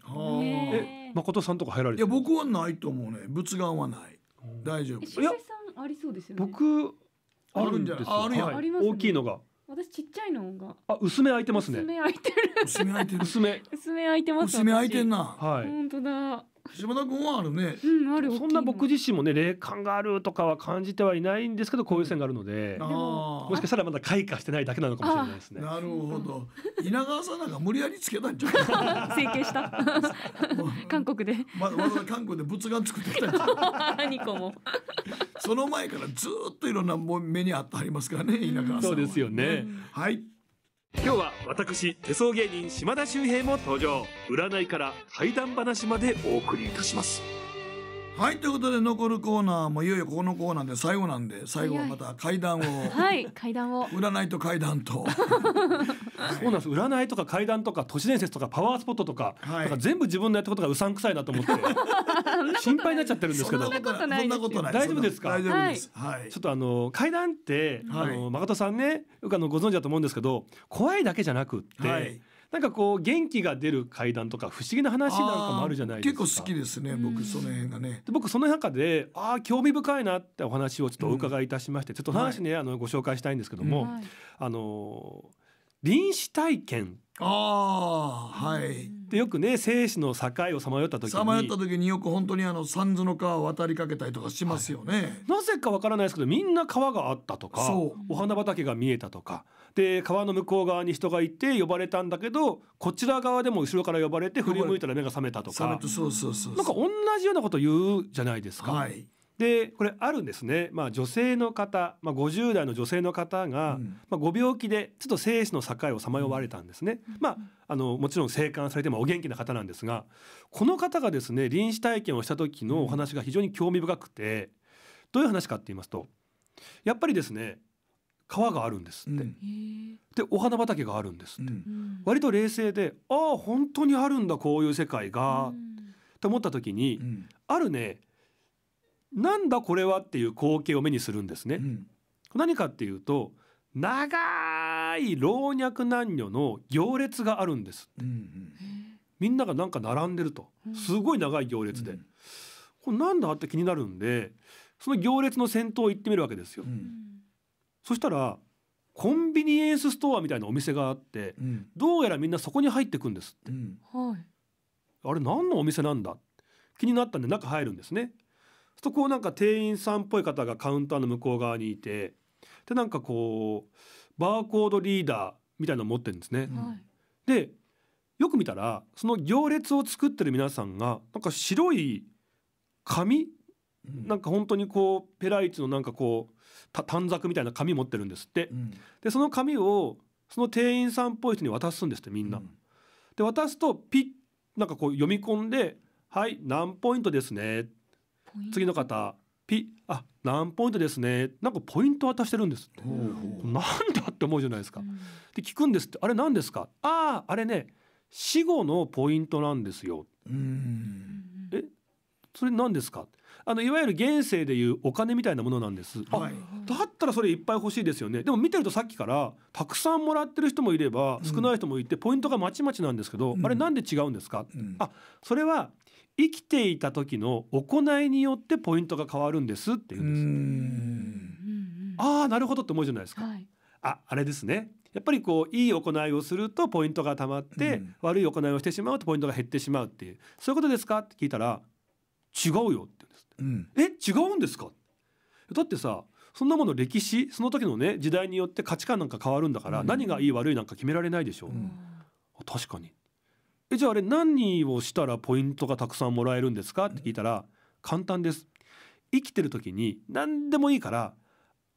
え誠さんとか入られていや僕はないと思うね仏眼はない大丈夫。さんありそうですよね。僕あるんじゃない。あるやん、はい、大きいのが。私ちっちゃいのが。あ、薄め開いてますね。薄め開いてる。薄め開いてる。薄め。薄め開いてます。薄め開いてんな。はい。本当だ。島田君はあるね、うん、あるそんな僕自身もね霊感があるとかは感じてはいないんですけどこういう線があるので、もしかしたらまだ開花してないだけなのかもしれないですねなるほど稲川さんなんか無理やりつけたんじゃない整形した韓国でまだまだ韓国で仏眼作ってきたんじゃ もその前からずっといろんなも目にあってありますからね稲川さんそうですよね、はい今日は私手相芸人島田秀平も登場占いから怪談話までお送りいたしますはいということで残るコーナーもいよいよこのコーナーで最後なんで最後はまた階段をはい階段を占いと階段と そうなんです占いとか階段とか都市伝説とかパワースポットとか,、はい、か全部自分のやったことがうさんくさいなと思って 心配になっちゃってるんですけどそんなことない大丈夫ですか大丈夫です、はい、ちょっとあの階段って、はい、あの誠さんねあのご存知だと思うんですけど怖いだけじゃなくって、はいなんかこう元気が出る階段とか不思議な話なんかもあるじゃないですか。結構好きですね、僕その辺がね。で僕その中でああ興味深いなってお話をちょっとお伺いいたしまして、うん、ちょっと話ね、はい、あのご紹介したいんですけども、うん、あの臨死体験。ああはい。でよくね生死の境をさまよった時にさまよった時によく本当にあの三途の川を渡りかけたりとかしますよね、はい、なぜかわからないですけどみんな川があったとかお花畑が見えたとかで川の向こう側に人がいて呼ばれたんだけどこちら側でも後ろから呼ばれて振り向いたら目が覚めたとかなんか同じようなこと言うじゃないですか。はい、でこれあるんですね、まあ、女性の方、まあ、50代の女性の方が、うん、まあ、ご病気でちょっと生死の境をさまよわれたんですね、うん、まあ、あのもちろん生還されて、もお元気な方なんですがこの方がですね臨死体験をした時のお話が非常に興味深くてどういう話かって言いますとやっぱりですね川があるんですって、うん、でお花畑があるんですって、うん、割と冷静でああ本当にあるんだこういう世界が、って思った時に、あるねなんだこれはっていう光景を目にするんですね。何かっていうと長い老若男女の行列があるんですって、みんながなんか並んでるとすごい長い行列で、これなんだって気になるんでその行列の先頭を行ってみるわけですよ。そしたらコンビニエンスストアみたいなお店があって、うん、どうやらみんなそこに入ってくんですって、うん、あれ何のお店なんだ気になったんで中入るんですねそこをなんか店員さんっぽい方がカウンターの向こう側にいてでなんかこうバーコードリーダーみたいなの持ってるんですね、でよく見たらその行列を作ってる皆さんがなんか白い紙なんか本当にこうペライチのなんかこう短冊みたいな紙持ってるんですって、うん、でその紙をその店員さんっぽい人に渡すんですってみんな。うん、で渡すとピッなんかこう読み込んで「はい何ポイントですね」次の方ピッあ何ポイントですねなんかポイント渡してるんですってなんだって思うじゃないですか。うん、で聞くんですって「あれ何ですかあああれね死後のポイントなんですよ」えそれ何ですか?」あのいわゆる現世でいうお金みたいなものなんです、はい、だったらそれいっぱい欲しいですよねでも見てるとさっきからたくさんもらってる人もいれば少ない人もいて、ポイントがまちまちなんですけど、うん、あれなんで違うんですか、うん、あそれは生きていた時の行いによってポイントが変わるんですっていうんですああなるほどって思うじゃないですか、はい、ああれですねやっぱりこういい行いをするとポイントがたまって、うん、悪い行いをしてしまうとポイントが減ってしまうっていうそういうことですかって聞いたら違うよってうん、え違うんですかだってさそんなもの歴史その時のね時代によって価値観なんか変わるんだから、うん、何がいい悪いなんか決められないでしょ、うん、確かにえじゃああれ何をしたらポイントがたくさんもらえるんですかって聞いたら、簡単です生きてる時に何でもいいから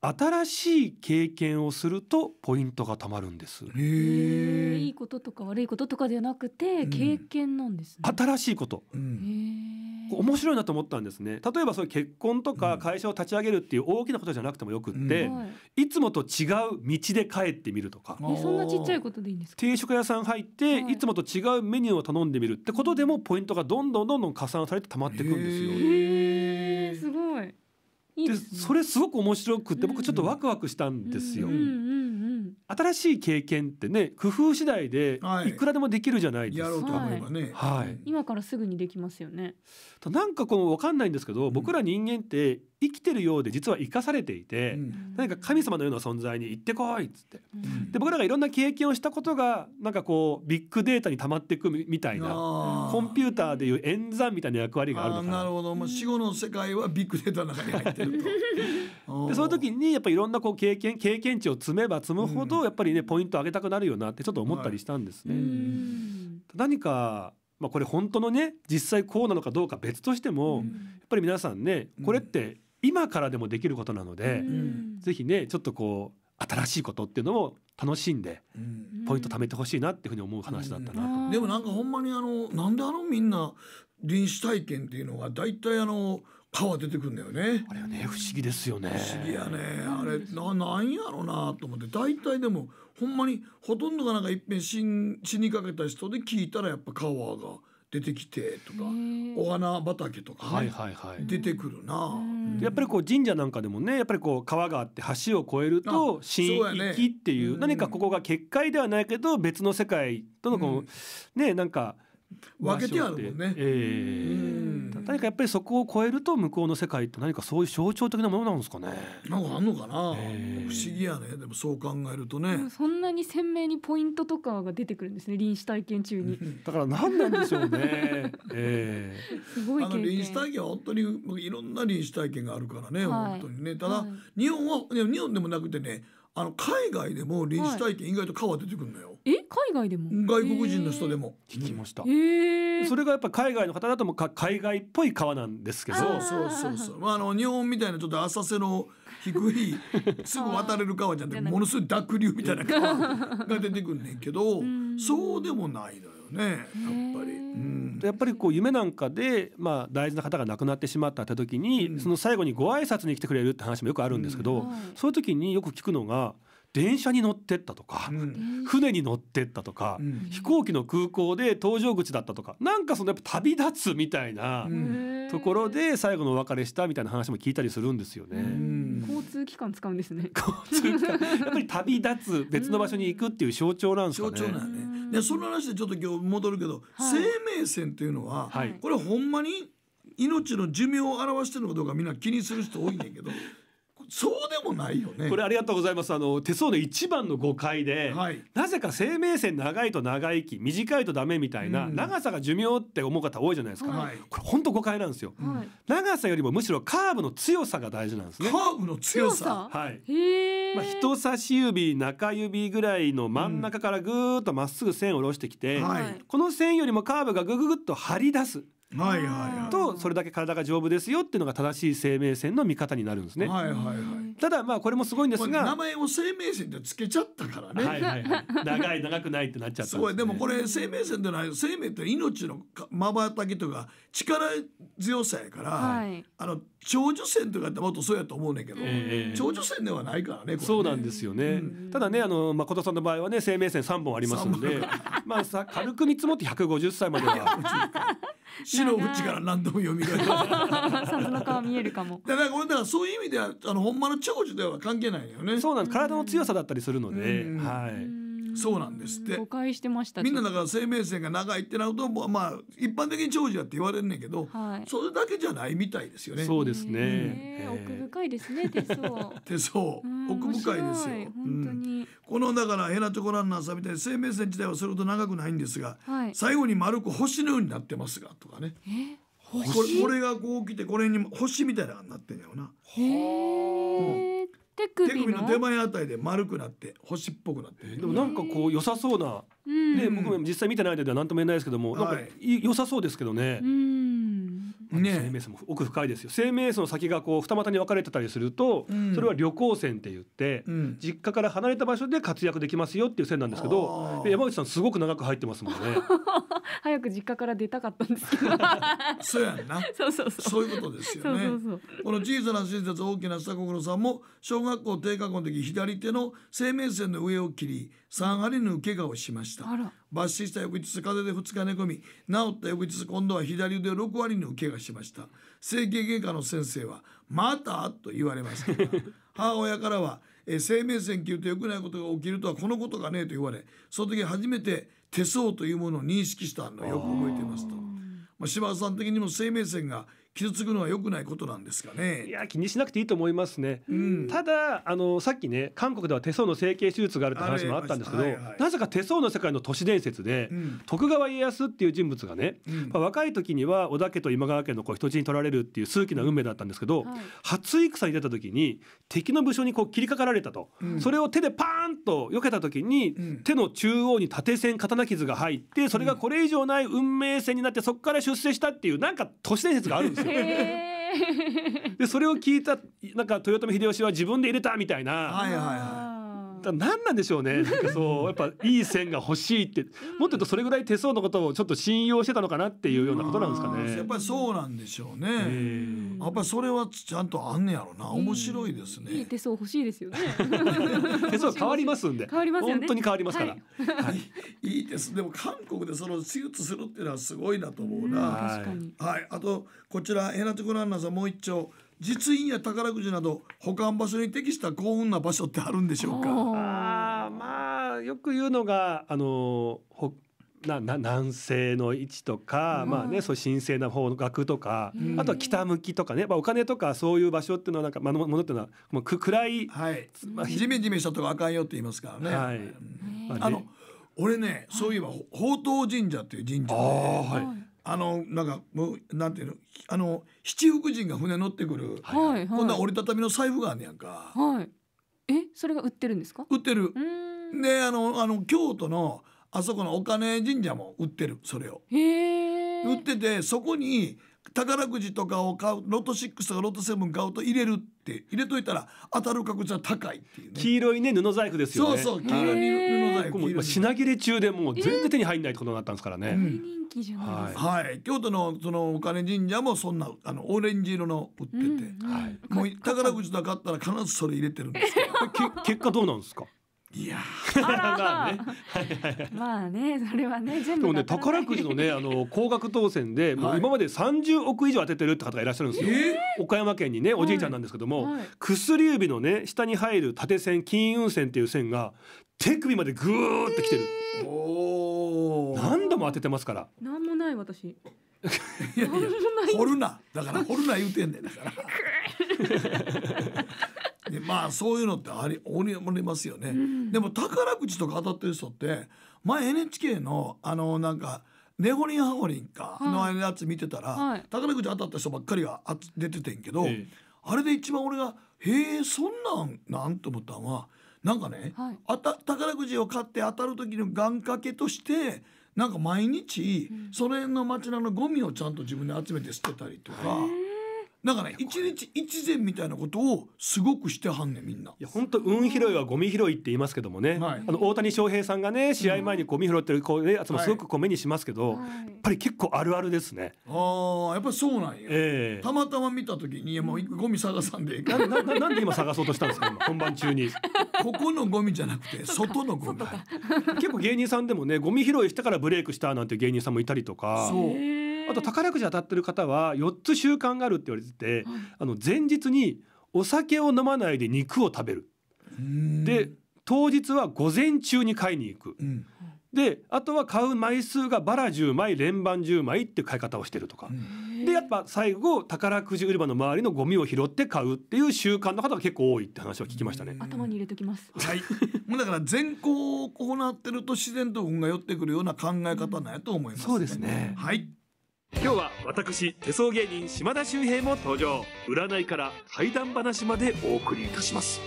新しい経験をするとポイントがたまるんですいいこととか悪いこととかではなくて、経験なんです、ね、新しいこと、うん、面白いなと思ったんですね例えばそういう結婚とか会社を立ち上げるっていう大きなことじゃなくてもよくって、うんい、つもと違う道で帰ってみるとかそんなちっちゃいことでいいんです定食屋さん入って、い、つもと違うメニューを頼んでみるってことでもポイントがどんどんどんどん加算されてたまっていくんですよすごいいいで、ね、それすごく面白くて僕ちょっとワクワクしたんですよ。新しい経験ってね工夫次第でいくらでもできるじゃないですか。はいねはい、今からすぐにできますよね。なんかこの分かんないんですけど僕ら人間って生きてるようで実は生かされていて、うん、何か神様のような存在に行ってこいっつって、うん、で僕らがいろんな経験をしたことがなんかこうビッグデータに溜まっていくみたいなコンピューターでいう演算みたいな役割があるのかななるほどもう死後の世界はビッグデータの中に入ってると でその時にやっぱりいろんなこう経験経験値を積めば積むほどやっぱりね、ポイントを上げたくなるよなってちょっと思ったりしたんですね。はい、何かまあ、これ本当のね実際こうなのかどうか別としても、やっぱり皆さんねこれって今からでもできることなので、ぜひねちょっとこう新しいことっていうのを楽しんで、ポイント貯めてほしいなっていうふうに思う話だったな、うんうん、でもなんかほんまにあのなんであのみんな臨死体験っていうのが大体あの川出てくるんだよねあれはね不思議ですよね不思議やねあれななんやろうなと思って大体でもほんまにほとんどがなんかいっぺん死にかけた人で聞いたらやっぱ川が。出てきてとかお花畑とか、ね、はいはいはい、出てくるな、やっぱりこう神社なんかでもねやっぱりこう川があって橋を越えると神域っていう、うん、何かここが結界ではないけど別の世界とのこう、うん、ねなんか分けてあるもんね。えー、うん何かやっぱりそこを超えると向こうの世界って何かそういう象徴的なものなんですかねなんかあんのかな、不思議やねでもそう考えるとねそんなに鮮明にポイントとかが出てくるんですね臨死体験中にだから何なんでしょうね、すごいあの臨死体験は本当にいろんな臨死体験があるからね、はい、本当にねただ、はい、日本は日本でもなくてねあの海外でも臨死体験意外と川出てくるのよ、え海外でも外国人の人でも聞きました、それがやっぱ海外の方だともか海外っぽい川なんですけどそうそうそうまああの日本みたいなちょっと浅瀬の低い すぐ渡れる川じゃなくてものすごい濁流みたいな川 が出てくるねんけどそうでもないのよねやっぱり。やっぱりこう夢なんかで、まあ、大事な方が亡くなってしまった時に、うん、その最後にご挨拶に来てくれるって話もよくあるんですけど、うんそういう時によく聞くのが「電車に乗ってったとか、うん、船に乗ってったとか、うん、飛行機の空港で搭乗口だったとかなんかそのやっぱ旅立つみたいなところで最後のお別れしたみたいな話も聞いたりするんですよね。交通機関使うんですね。交通機関 やっぱり旅立つ別の場所に行くっていう象徴なんですかね。象徴なんね。でその話でちょっと今日戻るけど、はい、生命線というのは、はい、これほんまに命の寿命を表してるのかどうかみんな気にする人多いんだけどそうでもないよねこれありがとうございますあの手相の一番の誤解で、はい、なぜか生命線長いと長生き短いとダメみたいな、うん、長さが寿命って思う方多いじゃないですか、はい、これ本当誤解なんですよ、はい、長さよりもむしろカーブの強さが大事なんですねカーブの強さはい、まあ、人差し指中指ぐらいの真ん中からぐーっとまっすぐ線を下ろしてきて、うん、この線よりもカーブがぐぐぐっと張り出すはいはい、とそれだけ体が丈夫ですよっていうのが正しい生命線の見方になるんですね。はいはいはい、ただまあこれもすごいんですが名前を生命線でつけちゃったからね、はいはいはい、長い長くないってなっちゃった、ね、すごいでもこれ生命線でない生命って命のまばたきとか力強さやから、はい、あの長寿線とかってもっとそうやと思うねんけど、えー、長寿線ではないからね、ね、そうなんですよね、うん、ただねあの誠、さんの場合はね生命線3本ありますんでまあさ軽く見積もって150歳までは。死の淵から何度も読みがえるさすの顔見えるかもだからだからそういう意味ではあのほんまの長寿では関係ないよねそうなんです体の強さだったりするので、はいそうなんですって誤解してましたみんなだから生命線が長いってなるとまあ一般的に長寿やって言われるんだけど、はい、それだけじゃないみたいですよねそうですね、奥深いですね手相手相奥深いですよ本当に、うん、このだからヘナとョコランナーさんみたいに生命線自体はそれほど長くないんですが、はい、最後に丸く星のようになってますがとかねこれこれがこう来てこれに星みたいなになってんやよなへえ、うん手首の手前あたりで丸くなって星っぽくなってでもなんかこう良さそうなうん、で僕も実際見てない間では何とも言えないですけども、はい、なんか良さそうですけどね。ね、生命線も奥深いですよ生命線の先がこう二股に分かれてたりすると、うん、それは旅行線って言って、うん、実家から離れた場所で活躍できますよっていう線なんですけど山口さんすごく長く入ってますもんね 早く実家から出たかったんですけど そうやんなそうそうそうそういうことですよねこの小さな親切大きな下心さんも小学校低学校の時左手の生命線の上を切り3針縫う怪我をしました抜歯した翌日風邪で2日寝込み治った翌日今度は左腕を6割縫う怪我しました整形外科の先生は「また!」と言われましたが 母親からは「え生命線切ると良くないことが起きるとはこのことかね」と言われその時初めて手相というものを認識したのをよく覚えていますと。ま柴田さん的にも生命線が傷つくのは良くないことなんですかね。いや気にしなくていいと思いますね。うん、ただあのさっきね韓国では手相の整形手術があるって話もあったんですけど、はいはい、なぜか手相の世界の都市伝説で、うん、徳川家康っていう人物がね、うんまあ、若い時には織田家と今川家のこう人質に取られるっていう数奇な運命だったんですけど、はい、初戦に出た時に敵の武将にこう切りかかられたと、それを手でパーンと避けた時に、手の中央に縦線刀傷が入ってそれがこれ以上ない運命線になってそこから出世したっていうなんか都市伝説があるんですよ。でそれを聞いたなんか豊臣秀吉は自分で入れたみたいなか何なんでしょうね なんかそうやっぱいい線が欲しいってもっと言うとそれぐらい手相のことをちょっと信用してたのかなっていうようなことなんですかね。やっぱりそうなんでしょうね。やっぱりそれはちゃんとあんねやろな面白いですね。いい手相欲しいですよね。手相変わりますんで。変わりますよね。本当に変わりますから。はい、いいですでも韓国でその手術するっていうのはすごいなと思うな。はい、あとこちらヘナチコランナさんもう一丁。実印や宝くじなど保管場所に適した幸運な場所ってあるんでしょうかあまあよく言うのがあのほなな南西の位置とか、うん、まあねそう神聖な方角とか、うん、あとは北向きとかね、まあ、お金とかそういう場所っていうのはなんか、まのものっていうのはもうく暗い、はいまあ、ジメジメしたとこあかんよって言いますからね。はい、あの俺ね、そういえば、はい、宝刀神社っていう神社で、ね、はい、あのなんかもうなんていうのあの七福神が船乗ってくる、はいはい、こんな折りたたみの財布があんねやんか。はい。えそれが売ってるんですか？売ってる。であのあの京都のあそこのお金神社も売ってるそれを。へえ。売っててそこに宝くじとかを買うロト6とかロト7買うと入れるって入れといたら当たる確率は高いっていうね黄色いね布細工ですよねそうそう黄色い布細工も品切れ中でもう全然手に入んないってことになったんですからね、えーうん、人気じゃないですか、はい、はい、京都のそのお金神社もそんなあのオレンジ色の売ってて、うんはい、もう宝くじとか買ったら必ずそれ入れてるんですけど結果どうなんですかいや まあね、まあね、それはね、全部。でもね、宝くじのね、あの高額当選で、もう今まで三十億以上当ててるって方がいらっしゃるんですよ。えー、岡山県にね、おじいちゃんなんですけども、はいはい、薬指のね、下に入る縦線、金運線っていう線が。手首までぐーってきてる。えー、おお。何度も当ててますから。なんもない、私。掘るな、だから、掘るな言うてんねんだから。でまあそういうのってありおいますよね、うん、でも宝くじとか当たってる人って前 NHK のあのなんかネホリンハホリかのやつ見てたら、はい、宝くじ当たった人ばっかりが出ててんけど、はい、あれで一番俺が「へえそんなんなん?」と思ったのはなんかね、はい、あた宝くじを買って当たる時の願掛けとしてなんか毎日、その辺の町のゴミをちゃんと自分で集めて捨てたりとか。んかね、一日一膳みたいなことをすごくしてはんねみんな。いや本当運拾いはゴミ拾いって言いますけどもね、はい、あの大谷翔平さんがね試合前にゴミ拾ってるこうやつもすごくこう目にしますけど、はい、やっぱり結構あるあるですね。ああやっぱりそうなんや、えー、たまたま見た時にもうゴミ探さんでななななんで今探そうとしたんですか今本番中に。ここのゴミじゃなくて外のゴミ。結構芸人さんでもねゴミ拾いしてからブレイクしたなんて芸人さんもいたりとか。そう。あと宝くじ当たってる方は4つ習慣があるって言われてて、はい、あの前日にお酒を飲まないで肉を食べる。で当日は午前中に買いに行く。うん、であとは買う枚数がバラ10枚連番10枚って買い方をしてるとか、うん、でやっぱ最後宝くじ売り場の周りのゴミを拾って買うっていう習慣の方が結構多いって話を聞きましたね頭に入れときますはい もうだから善行を行ってると自然と運が寄ってくるような考え方なんやと思います、ね、そうですねはい今日は私手相芸人島田秀平も登場占いから怪談話までお送りいたします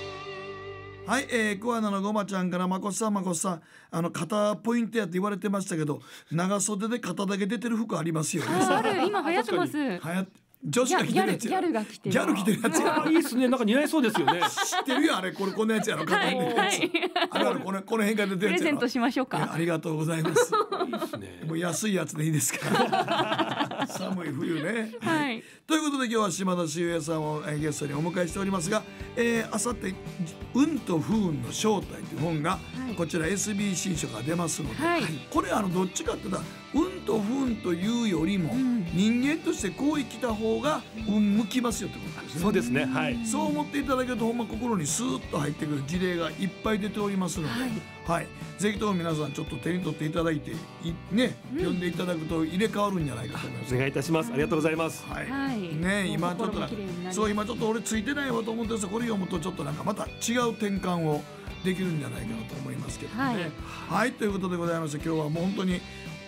はい、えー、桑名のごまちゃんから「まこさんまこさんあの肩ポイントや」って言われてましたけど長袖で肩だけ出てる服ありますよね。ある今流行ってます。流行って。女子が着てるやつギャルが着てギャル着てるやつやいいっすねなんか似合いそうですよね知ってるよあれこれこのやつやろ肩に出るやつ、はい、あれあるこのこの辺から出てるやつプレゼントしましょうかありがとうございますいいっすねもう安いやつでいいですから 寒い冬ね、はい、ということで今日は島田秀平さんをゲストにお迎えしておりますがあさって「運と不運の正体」という本がこちら SBC 書から出ますので、はい、これあのどっちかって言ったらうんとふんというよりも、うん、人間としてこう生きた方が運向きますよってことですねそうですねはいそう思っていただけるとほんま心にスーッと入ってくる事例がいっぱい出ておりますので、はい、はい、ぜひとも皆さんちょっと手に取っていただいてい、ね、読んでいただくと入れ替わるんじゃないかと思いますお願いいたしますありがとうございますはい、はい、ね今ちょっとそう今ちょっと俺ついてないわと思ってこれ読むとちょっとなんかまた違う転換をできるんじゃないかなと思いますけどね。はい、はい、ということでございまして今日はもう本当に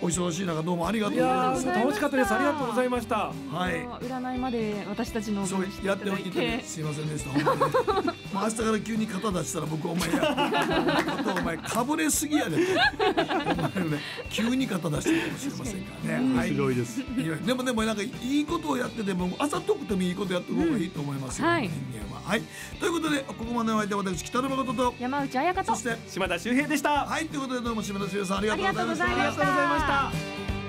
お忙しい中どうもありがとうございます。楽しかったです。ありがとうございました。はい。占いまで私たちのそうやっておいてすいませんでした。明日から急に肩出したら僕お前や。お前かぶれすぎやで。急に肩出してるかもしれませんからね。面白いです。でもでもなんかいいことをやってでも朝とくてもいいことやっていがいいと思いますよ。人間は。はいということでここまでのお相手私北野誠と山内彩香とそして島田秀平でしたはいということでどうも島田秀平さんありがとうございましたありがとうございました